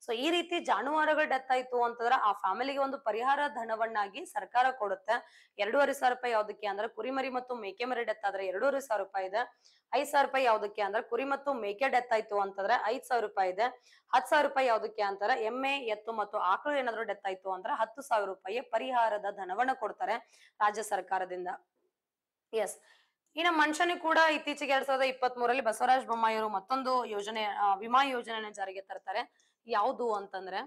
ಸೊ ಈ ರೀತಿ ಜಾನುವಾರುಗಳ ಡೆತ್ ಆಯ್ತು ಅಂತಂದ್ರೆ ಆ ಫ್ಯಾಮಿಲಿಗೆ ಒಂದು ಪರಿಹಾರ ಧನವನ್ನಾಗಿ ಸರ್ಕಾರ ಕೊಡುತ್ತೆ ಎರಡೂವರೆ ಸಾವಿರ ರೂಪಾಯಿ ಯಾವ್ದಕ್ಕೆ ಅಂದ್ರೆ ಕುರಿಮರಿ ಮತ್ತು ಮೇಕೆ ಮರಿ ಡೆತ್ ಆದ್ರೆ ಎರಡೂವರೆ ಸಾವಿರ ರೂಪಾಯಿ ಇದೆ ಐದ್ ಸಾವಿರ ರೂಪಾಯಿ ಯಾವ್ದಕ್ಕೆ ಅಂದ್ರೆ ಕುರಿ ಮತ್ತು ಮೇಕೆ ಡೆತ್ ಆಯ್ತು ಅಂತಂದ್ರೆ ಐದ್ ಸಾವಿರ ರೂಪಾಯಿ ಇದೆ ಹತ್ ಸಾವಿರ ರೂಪಾಯಿ ಯಾವ್ದಕ್ಕೆ ಅಂತಾರೆ ಎಮ್ಮೆ ಎತ್ತು ಮತ್ತು ಆಕಳು ಏನಾದ್ರು ಡೆತ್ ಆಯ್ತು ಅಂದ್ರೆ ಹತ್ತು ಸಾವಿರ ರೂಪಾಯಿ ಪರಿಹಾರದ ಧನವನ್ನ ಕೊಡ್ತಾರೆ ರಾಜ್ಯ ಸರ್ಕಾರದಿಂದ ಎಸ್ ಇನ್ನು ಮನುಷ್ಯನಿಗೆ ಕೂಡ ಇತ್ತೀಚೆಗೆ ಎರಡ್ ಸಾವಿರದ ಇಪ್ಪತ್ತ್ ಮೂರಲ್ಲಿ ಬಸವರಾಜ ಬೊಮ್ಮಾಯಿಯವರು ಮತ್ತೊಂದು ಯೋಜನೆ ವಿಮಾ ಯೋಜನೆ ಜಾರಿಗೆ ತರ್ತಾರೆ ಯಾವುದು ಅಂತಂದ್ರೆ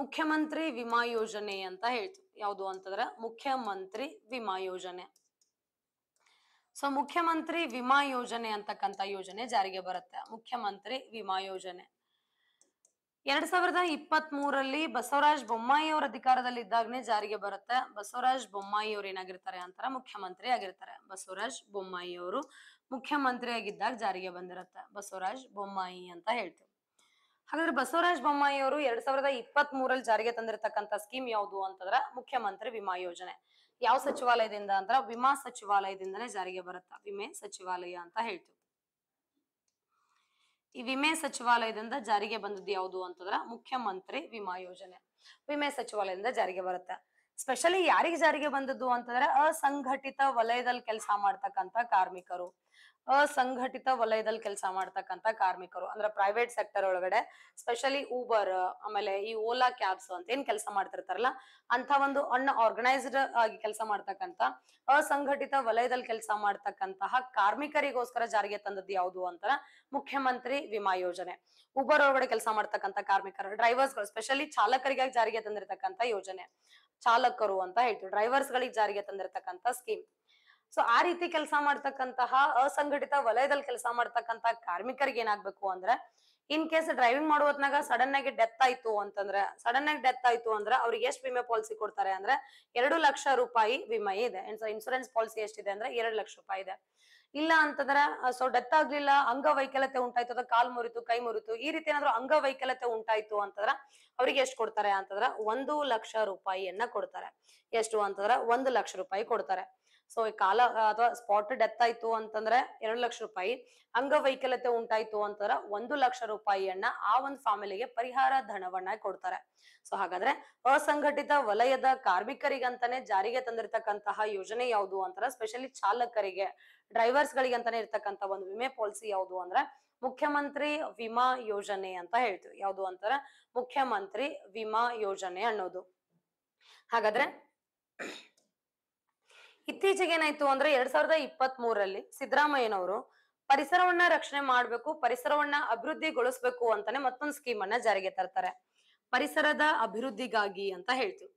ಮುಖ್ಯಮಂತ್ರಿ ವಿಮಾ ಯೋಜನೆ ಅಂತ ಹೇಳ್ತೀವಿ ಯಾವುದು ಅಂತಂದ್ರೆ ಮುಖ್ಯಮಂತ್ರಿ ವಿಮಾ ಯೋಜನೆ ಸೊ ಮುಖ್ಯಮಂತ್ರಿ ವಿಮಾ ಯೋಜನೆ ಅಂತಕ್ಕಂಥ ಯೋಜನೆ ಜಾರಿಗೆ ಬರುತ್ತೆ ಮುಖ್ಯಮಂತ್ರಿ ವಿಮಾ ಯೋಜನೆ ಎರಡ್ ಸಾವಿರದ ಇಪ್ಪತ್ತ್ ಮೂರಲ್ಲಿ ಬಸವರಾಜ್ ಬೊಮ್ಮಾಯಿ ಅವರ ಅಧಿಕಾರದಲ್ಲಿ ಇದ್ದಾಗನೇ ಜಾರಿಗೆ ಬರುತ್ತೆ ಬಸವರಾಜ್ ಬೊಮ್ಮಾಯಿ ಅವ್ರು ಏನಾಗಿರ್ತಾರೆ ಅಂತಾರ ಮುಖ್ಯಮಂತ್ರಿ ಆಗಿರ್ತಾರೆ ಬಸವರಾಜ್ ಬೊಮ್ಮಾಯಿ ಅವರು ಮುಖ್ಯಮಂತ್ರಿ ಆಗಿದ್ದಾಗ ಜಾರಿಗೆ ಬಂದಿರತ್ತೆ ಬಸವರಾಜ್ ಬೊಮ್ಮಾಯಿ ಅಂತ ಹೇಳ್ತೀವಿ ಹಾಗಾದ್ರೆ ಬಸವರಾಜ್ ಬೊಮ್ಮಾಯಿ ಅವರು ಎರಡ್ ಸಾವಿರದ ಇಪ್ಪತ್ತ್ ಮೂರಲ್ಲಿ ಜಾರಿಗೆ ತಂದಿರತಕ್ಕಂತ ಸ್ಕೀಮ್ ಯಾವುದು ಅಂತಂದ್ರ ಮುಖ್ಯಮಂತ್ರಿ ವಿಮಾ ಯೋಜನೆ ಯಾವ ಸಚಿವಾಲಯದಿಂದ ಅಂದ್ರ ವಿಮಾ ಸಚಿವಾಲಯದಿಂದನೇ ಜಾರಿಗೆ ಬರುತ್ತ ವಿಮೆ ಸಚಿವಾಲಯ ಅಂತ ಹೇಳ್ತೀವಿ ಈ ವಿಮೆ ಸಚಿವಾಲಯದಿಂದ ಜಾರಿಗೆ ಬಂದದ್ದು ಯಾವುದು ಅಂತಂದ್ರ ಮುಖ್ಯಮಂತ್ರಿ ವಿಮಾ ಯೋಜನೆ ವಿಮೆ ಸಚಿವಾಲಯದಿಂದ ಜಾರಿಗೆ ಬರುತ್ತೆ ಸ್ಪೆಷಲಿ ಯಾರಿಗೆ ಜಾರಿಗೆ ಬಂದದ್ದು ಅಂತಂದ್ರೆ ಅಸಂಘಟಿತ ವಲಯದಲ್ಲಿ ಕೆಲಸ ಮಾಡ್ತಕ್ಕಂತ ಕಾರ್ಮಿಕರು ಅಸಂಘಟಿತ ವಲಯದಲ್ಲಿ ಕೆಲಸ ಮಾಡ್ತಕ್ಕಂಥ ಕಾರ್ಮಿಕರು ಅಂದ್ರೆ ಪ್ರೈವೇಟ್ ಸೆಕ್ಟರ್ ಒಳಗಡೆ ಸ್ಪೆಷಲಿ ಊಬರ್ ಆಮೇಲೆ ಈ ಓಲಾ ಕ್ಯಾಬ್ಸ್ ಅಂತ ಏನ್ ಕೆಲಸ ಮಾಡ್ತಿರ್ತಾರಲ್ಲ ಅಂತ ಒಂದು ಅಣ್ಣ ಆರ್ಗನೈಸ್ಡ್ ಆಗಿ ಕೆಲಸ ಮಾಡ್ತಕ್ಕಂತ ಅಸಂಘಟಿತ ವಲಯದಲ್ಲಿ ಕೆಲಸ ಮಾಡ್ತಕ್ಕಂತಹ ಕಾರ್ಮಿಕರಿಗೋಸ್ಕರ ಜಾರಿಗೆ ತಂದದ್ದು ಯಾವುದು ಅಂತ ಮುಖ್ಯಮಂತ್ರಿ ವಿಮಾ ಯೋಜನೆ ಉಬರ್ ಒಳಗಡೆ ಕೆಲಸ ಮಾಡ್ತಕ್ಕಂತ ಕಾರ್ಮಿಕರು ಡ್ರೈವರ್ಸ್ ಗಳು ಸ್ಪೆಷಲಿ ಚಾಲಕರಿಗಾಗಿ ಜಾರಿಗೆ ತಂದಿರತಕ್ಕಂಥ ಯೋಜನೆ ಚಾಲಕರು ಅಂತ ಹೇಳ್ತೀವಿ ಡ್ರೈವರ್ಸ್ ಗಳಿಗೆ ಜಾರಿಗೆ ತಂದಿರತಕ್ಕಂಥ ಸ್ಕೀಮ್ ಸೊ ಆ ರೀತಿ ಕೆಲಸ ಮಾಡ್ತಕ್ಕಂತಹ ಅಸಂಘಟಿತ ವಲಯದಲ್ಲಿ ಕೆಲಸ ಮಾಡ್ತಕ್ಕಂತಹ ಕಾರ್ಮಿಕರಿಗೆ ಏನಾಗ್ಬೇಕು ಅಂದ್ರೆ ಇನ್ ಕೇಸ್ ಡ್ರೈವಿಂಗ್ ಮಾಡುವ ಸಡನ್ ಆಗಿ ಡೆತ್ ಆಯ್ತು ಅಂತಂದ್ರೆ ಸಡನ್ ಆಗಿ ಡೆತ್ ಆಯ್ತು ಅಂದ್ರೆ ಅವ್ರಿಗೆ ಎಷ್ಟು ವಿಮೆ ಪಾಲಿಸಿ ಕೊಡ್ತಾರೆ ಅಂದ್ರೆ ಎರಡು ಲಕ್ಷ ರೂಪಾಯಿ ವಿಮೆ ಇದೆ ಇನ್ಸೂರೆನ್ಸ್ ಪಾಲಿಸಿ ಎಷ್ಟಿದೆ ಅಂದ್ರೆ ಎರಡು ಲಕ್ಷ ರೂಪಾಯಿ ಇದೆ ಇಲ್ಲ ಅಂತಂದ್ರೆ ಸೊ ಡೆತ್ ಆಗ್ಲಿಲ್ಲ ಅಂಗವೈಕಲ್ಯತೆ ಉಂಟಾಯ್ತು ಅಥವಾ ಕಾಲ್ ಮುರಿತು ಕೈ ಮುರಿತು ಈ ರೀತಿ ಏನಾದ್ರು ಅಂಗವೈಕಲ್ಯತೆ ಉಂಟಾಯ್ತು ಅಂತಂದ್ರ ಅವ್ರಿಗೆ ಎಷ್ಟು ಕೊಡ್ತಾರೆ ಅಂತಂದ್ರ ಒಂದು ಲಕ್ಷ ರೂಪಾಯಿಯನ್ನ ಕೊಡ್ತಾರೆ ಎಷ್ಟು ಅಂತಂದ್ರ ಒಂದು ಲಕ್ಷ ರೂಪಾಯಿ ಕೊಡ್ತಾರೆ ಸೊ ಈ ಕಾಲ ಅಥವಾ ಸ್ಪಾಟ್ ಡೆತ್ ಆಯ್ತು ಅಂತಂದ್ರೆ ಎರಡು ಲಕ್ಷ ರೂಪಾಯಿ ಅಂಗವೈಕಲ್ಯತೆ ಉಂಟಾಯ್ತು ಅಂತಂದ್ರೆ ಒಂದು ಲಕ್ಷ ರೂಪಾಯಿಯನ್ನ ಆ ಒಂದು ಫ್ಯಾಮಿಲಿಗೆ ಪರಿಹಾರ ಧನವನ್ನ ಕೊಡ್ತಾರೆ ಸೊ ಹಾಗಾದ್ರೆ ಅಸಂಘಟಿತ ವಲಯದ ಕಾರ್ಮಿಕರಿಗಂತಾನೆ ಜಾರಿಗೆ ತಂದಿರತಕ್ಕಂತಹ ಯೋಜನೆ ಯಾವುದು ಅಂತಾರೆ ಸ್ಪೆಷಲಿ ಚಾಲಕರಿಗೆ ಡ್ರೈವರ್ಸ್ ಗಳಿಗೆ ಅಂತಾನೆ ಇರ್ತಕ್ಕಂತ ಒಂದು ವಿಮೆ ಪಾಲಿಸಿ ಯಾವುದು ಅಂದ್ರೆ ಮುಖ್ಯಮಂತ್ರಿ ವಿಮಾ ಯೋಜನೆ ಅಂತ ಹೇಳ್ತೀವಿ ಯಾವುದು ಅಂತಾರೆ ಮುಖ್ಯಮಂತ್ರಿ ವಿಮಾ ಯೋಜನೆ ಅನ್ನೋದು ಹಾಗಾದ್ರೆ ಇತ್ತೀಚೆಗೆ ಏನಾಯ್ತು ಅಂದ್ರೆ ಎರಡ್ ಸಾವಿರದ ಇಪ್ಪತ್ತ್ ಮೂರಲ್ಲಿ ಸಿದ್ದರಾಮಯ್ಯನವರು ಪರಿಸರವನ್ನ ರಕ್ಷಣೆ ಮಾಡ್ಬೇಕು ಪರಿಸರವನ್ನ ಅಭಿವೃದ್ಧಿಗೊಳಿಸ್ಬೇಕು ಅಂತಾನೆ ಮತ್ತೊಂದು ಸ್ಕೀಮ್ ಅನ್ನ ಜಾರಿಗೆ ತರ್ತಾರೆ ಪರಿಸರದ ಅಭಿವೃದ್ಧಿಗಾಗಿ ಅಂತ ಹೇಳ್ತೀವಿ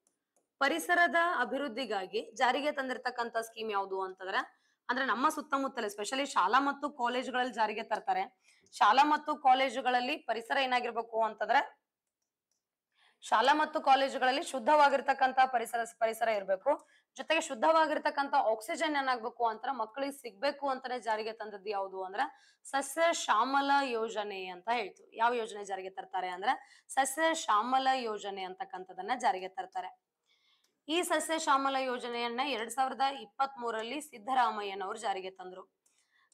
ಪರಿಸರದ ಅಭಿವೃದ್ಧಿಗಾಗಿ ಜಾರಿಗೆ ತಂದಿರತಕ್ಕಂತ ಸ್ಕೀಮ್ ಯಾವುದು ಅಂತಂದ್ರೆ ಅಂದ್ರೆ ನಮ್ಮ ಸುತ್ತಮುತ್ತಲೇ ಸ್ಪೆಷಲಿ ಶಾಲಾ ಮತ್ತು ಕಾಲೇಜುಗಳಲ್ಲಿ ಜಾರಿಗೆ ತರ್ತಾರೆ ಶಾಲಾ ಮತ್ತು ಕಾಲೇಜುಗಳಲ್ಲಿ ಪರಿಸರ ಏನಾಗಿರ್ಬೇಕು ಅಂತಂದ್ರೆ ಶಾಲಾ ಮತ್ತು ಕಾಲೇಜುಗಳಲ್ಲಿ ಶುದ್ಧವಾಗಿರ್ತಕ್ಕಂತ ಪರಿಸರ ಪರಿಸರ ಇರಬೇಕು ಜೊತೆಗೆ ಶುದ್ಧವಾಗಿರ್ತಕ್ಕಂಥ ಆಕ್ಸಿಜನ್ ಏನಾಗ್ಬೇಕು ಅಂತ ಮಕ್ಕಳಿಗೆ ಸಿಗ್ಬೇಕು ಅಂತಾನೆ ಜಾರಿಗೆ ತಂದದ್ದು ಯಾವುದು ಅಂದ್ರ ಸಸ್ಯ ಶ್ಯಾಮಲ ಯೋಜನೆ ಅಂತ ಹೇಳ್ತು ಯಾವ ಯೋಜನೆ ಜಾರಿಗೆ ತರ್ತಾರೆ ಅಂದ್ರೆ ಸಸ್ಯ ಶ್ಯಾಮಲ ಯೋಜನೆ ಅಂತಕ್ಕಂಥದ್ದನ್ನ ಜಾರಿಗೆ ತರ್ತಾರೆ ಈ ಸಸ್ಯ ಶ್ಯಾಮಲ ಯೋಜನೆಯನ್ನ ಎರಡ್ ಸಾವಿರದ ಇಪ್ಪತ್ತ್ ಮೂರಲ್ಲಿ ಸಿದ್ದರಾಮಯ್ಯನವರು ಜಾರಿಗೆ ತಂದ್ರು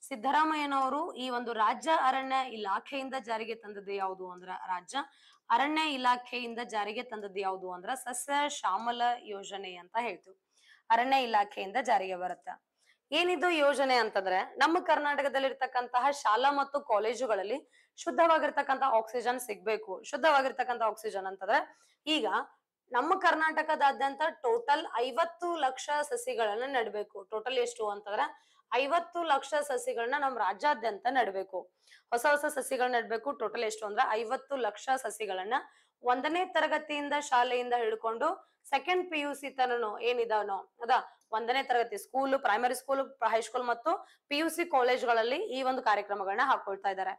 ಸಿದ್ದರಾಮಯ್ಯನವರು ಈ ಒಂದು ರಾಜ್ಯ ಅರಣ್ಯ ಇಲಾಖೆಯಿಂದ ಜಾರಿಗೆ ತಂದದ್ದು ಯಾವುದು ಅಂದ್ರ ರಾಜ್ಯ ಅರಣ್ಯ ಇಲಾಖೆಯಿಂದ ಜಾರಿಗೆ ತಂದದ್ದು ಯಾವುದು ಅಂದ್ರ ಸಸ್ಯ ಶ್ಯಾಮಲ ಯೋಜನೆ ಅಂತ ಹೇಳ್ತು ಅರಣ್ಯ ಇಲಾಖೆಯಿಂದ ಜಾರಿಗೆ ಬರುತ್ತೆ ಏನಿದು ಯೋಜನೆ ಅಂತಂದ್ರೆ ನಮ್ಮ ಕರ್ನಾಟಕದಲ್ಲಿ ಇರ್ತಕ್ಕಂತಹ ಶಾಲಾ ಮತ್ತು ಕಾಲೇಜುಗಳಲ್ಲಿ ಶುದ್ಧವಾಗಿರ್ತಕ್ಕಂತಹ ಆಕ್ಸಿಜನ್ ಸಿಗ್ಬೇಕು ಶುದ್ಧವಾಗಿರ್ತಕ್ಕಂತ ಆಕ್ಸಿಜನ್ ಅಂತಂದ್ರೆ ಈಗ ನಮ್ಮ ಕರ್ನಾಟಕದಾದ್ಯಂತ ಟೋಟಲ್ ಐವತ್ತು ಲಕ್ಷ ಸಸಿಗಳನ್ನ ನೆಡಬೇಕು ಟೋಟಲ್ ಎಷ್ಟು ಅಂತಂದ್ರೆ ಐವತ್ತು ಲಕ್ಷ ಸಸಿಗಳನ್ನ ನಮ್ಮ ರಾಜ್ಯಾದ್ಯಂತ ನೆಡಬೇಕು ಹೊಸ ಹೊಸ ಸಸಿಗಳನ್ನ ನೆಡಬೇಕು ಟೋಟಲ್ ಎಷ್ಟು ಅಂದ್ರೆ ಐವತ್ತು ಲಕ್ಷ ಸಸಿಗಳನ್ನ ಒಂದನೇ ತರಗತಿಯಿಂದ ಶಾಲೆಯಿಂದ ಹಿಡ್ಕೊಂಡು ಸೆಕೆಂಡ್ ಪಿ ಯು ಸಿ ತನನು ಏನಿದಾನೋ ಅದ ಒಂದನೇ ತರಗತಿ ಸ್ಕೂಲ್ ಪ್ರೈಮರಿ ಸ್ಕೂಲ್ ಹೈಸ್ಕೂಲ್ ಮತ್ತು ಪಿ ಯು ಸಿ ಕಾಲೇಜ್ಗಳಲ್ಲಿ ಈ ಒಂದು ಕಾರ್ಯಕ್ರಮಗಳನ್ನ ಹಾಕೊಳ್ತಾ ಇದ್ದಾರೆ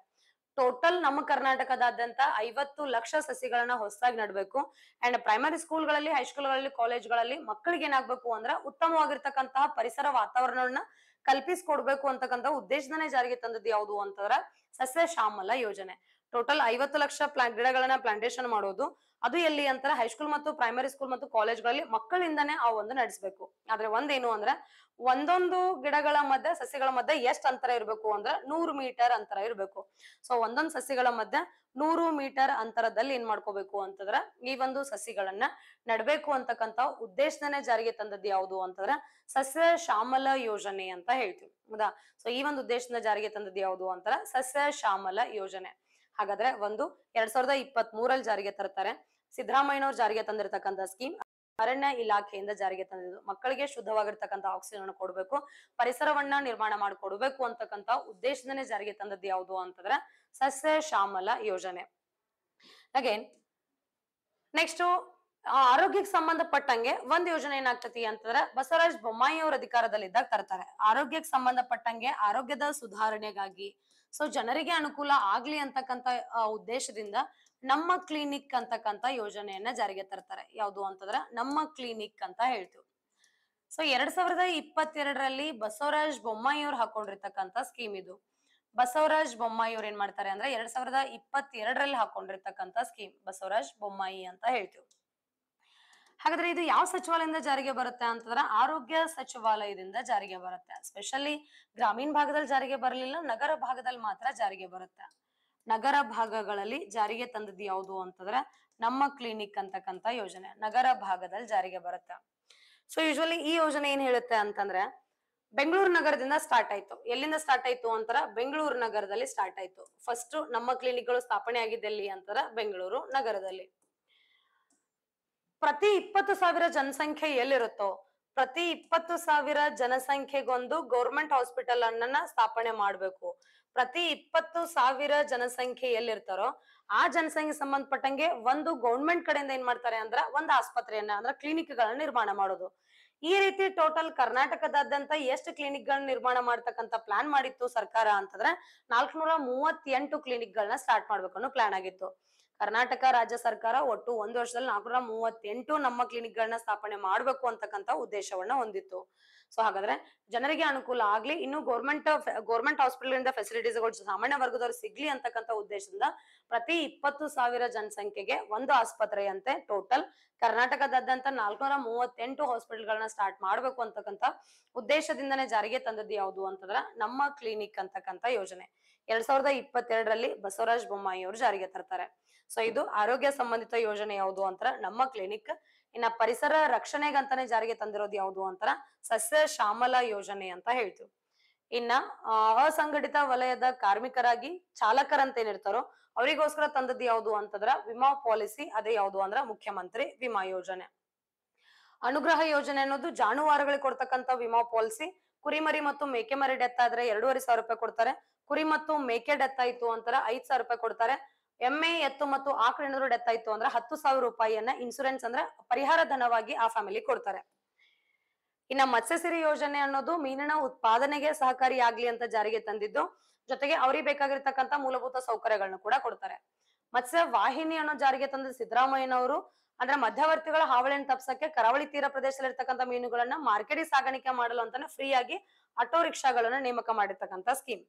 ಟೋಟಲ್ ನಮ್ಮ ಕರ್ನಾಟಕದಾದ್ಯಂತ ಐವತ್ತು ಲಕ್ಷ ಸಸಿಗಳನ್ನ ಹೊಸದಾಗಿ ನೆಡಬೇಕು ಅಂಡ್ ಪ್ರೈಮರಿ ಸ್ಕೂಲ್ಗಳಲ್ಲಿ ಹೈಸ್ಕೂಲ್ಗಳಲ್ಲಿ ಕಾಲೇಜ್ಗಳಲ್ಲಿ ಮಕ್ಕಳಿಗೆ ಏನಾಗ್ಬೇಕು ಅಂದ್ರೆ ಉತ್ತಮವಾಗಿರ್ತಕ್ಕಂತಹ ಪರಿಸರ ವಾತಾವರಣವನ್ನ ಕಲ್ಪಿಸಿಕೊಡ್ಬೇಕು ಅಂತಕ್ಕಂಥ ಉದ್ದೇಶದನೇ ಜಾರಿಗೆ ತಂದದ್ದು ಯಾವುದು ಅಂತಂದ್ರ ಸಸ್ಯ ಶ್ಯಾಮಲ ಯೋಜನೆ ಟೋಟಲ್ ಐವತ್ತು ಲಕ್ಷ ಪ್ಲಾಂಟ್ ಗಿಡಗಳನ್ನ ಪ್ಲಾಂಟೇಶನ್ ಮಾಡೋದು ಅದು ಎಲ್ಲಿ ಅಂತ ಹೈಸ್ಕೂಲ್ ಮತ್ತು ಪ್ರೈಮರಿ ಸ್ಕೂಲ್ ಮತ್ತು ಕಾಲೇಜ್ಗಳಲ್ಲಿ ಮಕ್ಕಳಿಂದಾನೇ ಆ ಒಂದು ನಡೆಸಬೇಕು ಆದ್ರೆ ಒಂದೇನು ಅಂದ್ರೆ ಒಂದೊಂದು ಗಿಡಗಳ ಮಧ್ಯೆ ಸಸಿಗಳ ಮಧ್ಯೆ ಎಷ್ಟು ಅಂತರ ಇರಬೇಕು ಅಂದ್ರೆ ನೂರು ಮೀಟರ್ ಅಂತರ ಇರಬೇಕು ಸೊ ಒಂದೊಂದು ಸಸಿಗಳ ಮಧ್ಯೆ ನೂರು ಮೀಟರ್ ಅಂತರದಲ್ಲಿ ಏನ್ ಮಾಡ್ಕೋಬೇಕು ಅಂತಂದ್ರೆ ಈ ಒಂದು ಸಸಿಗಳನ್ನ ನಡಬೇಕು ಅಂತಕ್ಕಂತ ಉದ್ದೇಶದನ್ನೇ ಜಾರಿಗೆ ತಂದದ್ದು ಯಾವುದು ಅಂತಂದ್ರೆ ಸಸ್ಯ ಶ್ಯಾಮಲ ಯೋಜನೆ ಅಂತ ಹೇಳ್ತೀವಿ ಹೌದಾ ಸೊ ಈ ಒಂದು ಉದ್ದೇಶನ ಜಾರಿಗೆ ತಂದದ್ದು ಯಾವುದು ಅಂತಾರೆ ಸಸ್ಯ ಶ್ಯಾಮಲ ಯೋಜನೆ ಹಾಗಾದ್ರೆ ಒಂದು ಎರಡ್ ಸಾವಿರದ ಇಪ್ಪತ್ತ್ ಮೂರಲ್ಲಿ ಜಾರಿಗೆ ತರ್ತಾರೆ ಅವ್ರ ಜಾರಿಗೆ ತಂದಿರತಕ್ಕಂತ ಸ್ಕೀಮ್ ಅರಣ್ಯ ಇಲಾಖೆಯಿಂದ ಜಾರಿಗೆ ತಂದಿದ್ದು ಮಕ್ಕಳಿಗೆ ಶುದ್ಧವಾಗಿರ್ತಕ್ಕಂಥ ಆಕ್ಸಿಜನ್ ಅನ್ನು ಕೊಡಬೇಕು ಪರಿಸರವನ್ನ ನಿರ್ಮಾಣ ಮಾಡಿಕೊಡ್ಬೇಕು ಅಂತಕ್ಕಂತ ಉದ್ದೇಶದನ್ನೇ ಜಾರಿಗೆ ತಂದದ್ದು ಯಾವುದು ಅಂತಂದ್ರೆ ಸಸ್ಯ ಶ್ಯಾಮಲ ಯೋಜನೆ ಅಗೇನ್ ನೆಕ್ಸ್ಟ್ ಆರೋಗ್ಯಕ್ಕೆ ಸಂಬಂಧಪಟ್ಟಂಗೆ ಒಂದ್ ಯೋಜನೆ ಏನಾಗ್ತತಿ ಅಂತಂದ್ರೆ ಬಸವರಾಜ್ ಬೊಮ್ಮಾಯಿ ಅಧಿಕಾರದಲ್ಲಿ ಇದ್ದಾಗ ತರ್ತಾರೆ ಆರೋಗ್ಯಕ್ಕೆ ಸಂಬಂಧಪಟ್ಟಂಗೆ ಆರೋಗ್ಯದ ಸುಧಾರಣೆಗಾಗಿ ಸೊ ಜನರಿಗೆ ಅನುಕೂಲ ಆಗ್ಲಿ ಅಂತಕ್ಕಂತ ಉದ್ದೇಶದಿಂದ ನಮ್ಮ ಕ್ಲಿನಿಕ್ ಅಂತಕ್ಕಂತ ಯೋಜನೆಯನ್ನ ಜಾರಿಗೆ ತರ್ತಾರೆ ಯಾವುದು ಅಂತಂದ್ರ ನಮ್ಮ ಕ್ಲಿನಿಕ್ ಅಂತ ಹೇಳ್ತೀವಿ ಸೊ ಎರಡ್ ಸಾವಿರದ ಇಪ್ಪತ್ತೆರಡರಲ್ಲಿ ಬಸವರಾಜ್ ಬೊಮ್ಮಾಯಿ ಹಾಕೊಂಡಿರ್ತಕ್ಕಂತ ಸ್ಕೀಮ್ ಇದು ಬಸವರಾಜ್ ಬೊಮ್ಮಾಯಿ ಅವ್ರು ಏನ್ ಮಾಡ್ತಾರೆ ಅಂದ್ರೆ ಎರಡ್ ಸಾವಿರದ ಇಪ್ಪತ್ತೆರಡರಲ್ಲಿ ಹಾಕೊಂಡಿರ್ತಕ್ಕಂತ ಸ್ಕೀಮ್ ಬಸವರಾಜ್ ಬೊಮ್ಮಾಯಿ ಅಂತ ಹೇಳ್ತೀವಿ ಹಾಗಾದ್ರೆ ಇದು ಯಾವ ಸಚಿವಾಲಯದಿಂದ ಜಾರಿಗೆ ಬರುತ್ತೆ ಅಂತಂದ್ರೆ ಆರೋಗ್ಯ ಸಚಿವಾಲಯದಿಂದ ಜಾರಿಗೆ ಬರುತ್ತೆ ಸ್ಪೆಷಲಿ ಗ್ರಾಮೀಣ ಭಾಗದಲ್ಲಿ ಜಾರಿಗೆ ಬರಲಿಲ್ಲ ನಗರ ಭಾಗದಲ್ಲಿ ಮಾತ್ರ ಜಾರಿಗೆ ಬರುತ್ತೆ ನಗರ ಭಾಗಗಳಲ್ಲಿ ಜಾರಿಗೆ ತಂದದ್ದು ಯಾವುದು ಅಂತಂದ್ರೆ ನಮ್ಮ ಕ್ಲಿನಿಕ್ ಅಂತಕ್ಕಂಥ ಯೋಜನೆ ನಗರ ಭಾಗದಲ್ಲಿ ಜಾರಿಗೆ ಬರುತ್ತೆ ಸೊ ಯೂಶಲಿ ಈ ಯೋಜನೆ ಏನ್ ಹೇಳುತ್ತೆ ಅಂತಂದ್ರೆ ಬೆಂಗಳೂರು ನಗರದಿಂದ ಸ್ಟಾರ್ಟ್ ಆಯ್ತು ಎಲ್ಲಿಂದ ಸ್ಟಾರ್ಟ್ ಆಯ್ತು ಅಂತರ ಬೆಂಗಳೂರು ನಗರದಲ್ಲಿ ಸ್ಟಾರ್ಟ್ ಆಯ್ತು ಫಸ್ಟ್ ನಮ್ಮ ಕ್ಲಿನಿಕ್ಗಳು ಸ್ಥಾಪನೆ ಆಗಿದೆ ಅಂತರ ಬೆಂಗಳೂರು ನಗರದಲ್ಲಿ ಪ್ರತಿ ಇಪ್ಪತ್ತು ಸಾವಿರ ಜನಸಂಖ್ಯೆ ಎಲ್ಲಿರುತ್ತೋ ಪ್ರತಿ ಇಪ್ಪತ್ತು ಸಾವಿರ ಜನಸಂಖ್ಯೆಗೊಂದು ಗೌರ್ಮೆಂಟ್ ಹಾಸ್ಪಿಟಲ್ ಅನ್ನ ಸ್ಥಾಪನೆ ಮಾಡ್ಬೇಕು ಪ್ರತಿ ಇಪ್ಪತ್ತು ಸಾವಿರ ಜನಸಂಖ್ಯೆ ಎಲ್ಲಿರ್ತಾರೋ ಆ ಜನಸಂಖ್ಯೆ ಸಂಬಂಧಪಟ್ಟಂಗೆ ಒಂದು ಗೌರ್ಮೆಂಟ್ ಕಡೆಯಿಂದ ಏನ್ ಮಾಡ್ತಾರೆ ಅಂದ್ರ ಒಂದು ಆಸ್ಪತ್ರೆಯನ್ನ ಅಂದ್ರೆ ಕ್ಲಿನಿಕ್ ಗಳನ್ನ ನಿರ್ಮಾಣ ಮಾಡೋದು ಈ ರೀತಿ ಟೋಟಲ್ ಕರ್ನಾಟಕದಾದ್ಯಂತ ಎಷ್ಟು ಕ್ಲಿನಿಕ್ ಗಳನ್ನ ನಿರ್ಮಾಣ ಮಾಡ್ತಕ್ಕಂತ ಪ್ಲಾನ್ ಮಾಡಿತ್ತು ಸರ್ಕಾರ ಅಂತಂದ್ರೆ ನಾಲ್ಕನೂರ ಮೂವತ್ತೆಂಟು ಕ್ಲಿನಿಕ್ ಗಳನ್ನ ಸ್ಟಾರ್ಟ್ ಮಾಡ್ಬೇಕನ್ನೋ ಅನ್ನೋ ಪ್ಲಾನ್ ಆಗಿತ್ತು ಕರ್ನಾಟಕ ರಾಜ್ಯ ಸರ್ಕಾರ ಒಟ್ಟು ಒಂದು ವರ್ಷದಲ್ಲಿ ನಾಲ್ಕುನೂರ ಮೂವತ್ತೆಂಟು ನಮ್ಮ ಕ್ಲಿನಿಕ್ ಗಳನ್ನ ಸ್ಥಾಪನೆ ಮಾಡ್ಬೇಕು ಅಂತಕ್ಕಂತ ಉದ್ದೇಶವನ್ನ ಹೊಂದಿತ್ತು ಸೊ ಹಾಗಾದ್ರೆ ಜನರಿಗೆ ಅನುಕೂಲ ಆಗ್ಲಿ ಇನ್ನು ಗೋರ್ಮೆಂಟ್ ಗೌರ್ಮೆಂಟ್ ಹಾಸ್ಪಿಟಲ್ ಇಂದ ಫೆಸಿಲಿಟೀಸ್ ಸಾಮಾನ್ಯ ವರ್ಗದವರು ಸಿಗ್ಲಿ ಅಂತಕ್ಕಂಥ ಉದ್ದೇಶದಿಂದ ಪ್ರತಿ ಇಪ್ಪತ್ತು ಸಾವಿರ ಜನಸಂಖ್ಯೆಗೆ ಒಂದು ಆಸ್ಪತ್ರೆಯಂತೆ ಟೋಟಲ್ ಕರ್ನಾಟಕದಾದ್ಯಂತ ನಾಲ್ಕುನೂರ ಮೂವತ್ತೆಂಟು ಹಾಸ್ಪಿಟಲ್ ಗಳನ್ನ ಸ್ಟಾರ್ಟ್ ಮಾಡ್ಬೇಕು ಅಂತಕ್ಕಂಥ ಉದ್ದೇಶದಿಂದನೇ ಜಾರಿಗೆ ತಂದದ್ದು ಯಾವುದು ಅಂತಂದ್ರ ನಮ್ಮ ಕ್ಲಿನಿಕ್ ಅಂತಕ್ಕಂತ ಯೋಜನೆ ಎರಡ್ ಸಾವಿರದ ಇಪ್ಪತ್ತೆರಡರಲ್ಲಿ ಬಸವರಾಜ ಬೊಮ್ಮಾಯಿ ಅವರು ಜಾರಿಗೆ ತರ್ತಾರೆ ಸೊ ಇದು ಆರೋಗ್ಯ ಸಂಬಂಧಿತ ಯೋಜನೆ ಯಾವುದು ಅಂತರ ನಮ್ಮ ಕ್ಲಿನಿಕ್ ಇನ್ನ ಪರಿಸರ ರಕ್ಷಣೆಗಂತಾನೆ ಜಾರಿಗೆ ತಂದಿರೋದು ಯಾವುದು ಅಂತರ ಸಸ್ಯ ಶ್ಯಾಮಲ ಯೋಜನೆ ಅಂತ ಹೇಳ್ತೀವಿ ಇನ್ನ ಅಸಂಘಟಿತ ವಲಯದ ಕಾರ್ಮಿಕರಾಗಿ ಚಾಲಕರಂತ ಏನಿರ್ತಾರೋ ಅವರಿಗೋಸ್ಕರ ತಂದದ್ದು ಯಾವುದು ಅಂತಂದ್ರ ವಿಮಾ ಪಾಲಿಸಿ ಅದೇ ಯಾವುದು ಅಂದ್ರ ಮುಖ್ಯಮಂತ್ರಿ ವಿಮಾ ಯೋಜನೆ ಅನುಗ್ರಹ ಯೋಜನೆ ಅನ್ನೋದು ಜಾನುವಾರುಗಳಿಗೆ ಕೊಡ್ತಕ್ಕಂತ ವಿಮಾ ಪಾಲಿಸಿ ಕುರಿಮರಿ ಮತ್ತು ಮೇಕೆ ಮರಿ ಡೆತ್ ಆದ್ರೆ ಎರಡೂವರೆ ಸಾವಿರ ರೂಪಾಯಿ ಕೊಡ್ತಾರೆ ಕುರಿ ಮತ್ತು ಮೇಕೆ ಡೆತ್ ಆಯ್ತು ಅಂತಾರೆ ಐದ್ ಸಾವಿರ ರೂಪಾಯಿ ಕೊಡ್ತಾರೆ ಎಮ್ಮೆ ಎತ್ತು ಮತ್ತು ಆಕಳಿನರು ಡೆತ್ ಆಯ್ತು ಅಂದ್ರೆ ಹತ್ತು ಸಾವಿರ ರೂಪಾಯಿಯನ್ನ ಇನ್ಸೂರೆನ್ಸ್ ಅಂದ್ರೆ ಪರಿಹಾರ ಧನವಾಗಿ ಆ ಫ್ಯಾಮಿಲಿ ಕೊಡ್ತಾರೆ ಇನ್ನ ಮತ್ಸ್ಯಸಿರಿ ಯೋಜನೆ ಅನ್ನೋದು ಮೀನಿನ ಉತ್ಪಾದನೆಗೆ ಸಹಕಾರಿಯಾಗ್ಲಿ ಅಂತ ಜಾರಿಗೆ ತಂದಿದ್ದು ಜೊತೆಗೆ ಅವ್ರಿಗೆ ಬೇಕಾಗಿರ್ತಕ್ಕಂಥ ಮೂಲಭೂತ ಸೌಕರ್ಯಗಳನ್ನು ಕೂಡ ಕೊಡ್ತಾರೆ ಮತ್ಸ್ಯ ವಾಹಿನಿ ಅನ್ನೋ ಜಾರಿಗೆ ತಂದ ಸಿದ್ದರಾಮಯ್ಯನವರು ಅಂದ್ರೆ ಮಧ್ಯವರ್ತಿಗಳ ಹಾವಳಿಯನ್ನು ತಪ್ಪಿಸಕ್ಕೆ ಕರಾವಳಿ ತೀರ ಪ್ರದೇಶದಲ್ಲಿರ್ತಕ್ಕಂಥ ಮೀನುಗಳನ್ನ ಮಾರ್ಕೆಟ್ಗೆ ಸಾಗಾಣಿಕೆ ಮಾಡಲು ಅಂತಾನೆ ಫ್ರೀಯಾಗಿ ಆಟೋ ರಿಕ್ಷಾಗಳನ್ನ ನೇಮಕ ಮಾಡಿರ್ತಕ್ಕಂಥ ಸ್ಕೀಮ್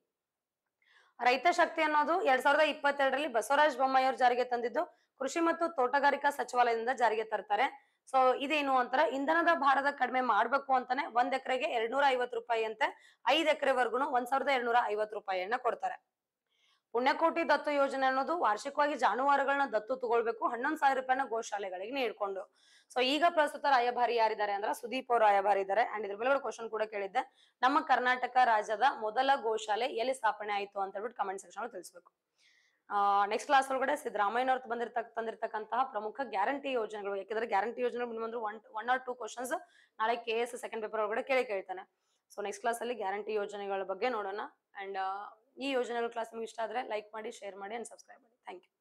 ರೈತ ಶಕ್ತಿ ಅನ್ನೋದು ಎರಡ್ ಸಾವಿರದ ಇಪ್ಪತ್ತೆರಡರಲ್ಲಿ ಬಸವರಾಜ ಬೊಮ್ಮಾಯಿ ಜಾರಿಗೆ ತಂದಿದ್ದು ಕೃಷಿ ಮತ್ತು ತೋಟಗಾರಿಕಾ ಸಚಿವಾಲಯದಿಂದ ಜಾರಿಗೆ ತರ್ತಾರೆ ಸೊ ಇದೇನು ಅಂತಾರ ಇಂಧನದ ಭಾರದ ಕಡಿಮೆ ಮಾಡ್ಬೇಕು ಅಂತಾನೆ ಒಂದ್ ಎಕರೆಗೆ ಎರಡ್ನೂರ ರೂಪಾಯಿ ಅಂತೆ ಐದ್ ಎಕರೆವರೆಗೂ ಒಂದ್ ಸಾವಿರದ ಎರಡ್ನೂರ ರೂಪಾಯಿಯನ್ನ ಕೊಡ್ತಾರೆ ಪುಣ್ಯಕೋಟಿ ದತ್ತು ಯೋಜನೆ ಅನ್ನೋದು ವಾರ್ಷಿಕವಾಗಿ ಜಾನುವಾರುಗಳನ್ನ ದತ್ತು ತಗೊಳ್ಬೇಕು ಹನ್ನೊಂದು ಸಾವಿರ ರೂಪಾಯಿನ ಗೋಶಾಲೆಗಳಿಗೆ ನೀಡ್ಕೊಂಡು ಸೊ ಈಗ ಪ್ರಸ್ತುತ ರಾಯಭಾರಿ ಯಾರಿದ್ದಾರೆ ಅಂದ್ರೆ ಸುದೀಪ್ ಅವರು ರಾಯಭಾರಿ ಇದ್ದಾರೆ ಅಂಡ್ ಇದ್ರ ಮೇಲೆ ಕ್ವಶನ್ ಕೂಡ ಕೇಳಿದ್ದೆ ನಮ್ಮ ಕರ್ನಾಟಕ ರಾಜ್ಯದ ಮೊದಲ ಗೋಶಾಲೆ ಎಲ್ಲಿ ಸ್ಥಾಪನೆ ಆಯಿತು ಅಂತ ಹೇಳ್ಬಿಟ್ಟು ಕಮೆಂಟ್ ಸೆಕ್ಷನ್ ತಿಳಿಸ್ಬೇಕು ನೆಕ್ಸ್ಟ್ ಕ್ಲಾಸ್ ಒಳಗಡೆ ಸಿದ್ದರಾಮಯ್ಯ ಅವ್ರ ಬಂದಿರ್ತಕ್ಕ ತಂದಿರತಕ್ಕಂತಹ ಪ್ರಮುಖ ಗ್ಯಾರಂಟಿ ಯೋಜನೆಗಳು ಯಾಕಂದ್ರೆ ಗ್ಯಾರಂಟಿ ಯೋಜನೆ ಒಂದು one one or two questions ನಾಳೆ ಕೆ ಎಸ್ ಸೆಕೆಂಡ್ ಪೇಪರ್ ಒಳಗಡೆ ಕೇಳಿ ಕೇಳ್ತಾನೆ ಸೊ ನೆಕ್ಸ್ಟ್ ಕ್ಲಾಸ್ ಅಲ್ಲಿ ಗ್ಯಾರಂಟಿ ಯೋಜನೆಗಳ ಬಗ್ಗೆ ನೋಡೋಣ ಅಂಡ್ ಈ ಯೋಜನೆಗಳ ಕ್ಲಾಸ್ ನಿಮ್ಗೆ ಇಷ್ಟ ಆದರೆ ಲೈಕ್ ಮಾಡಿ ಶೇರ್ ಮಾಡಿ ಅಂಡ್ ಸಬ್ಸ್ಕ್ರೈಬ್ ಮಾಡಿ ಥ್ಯಾಂಕ್ ಯು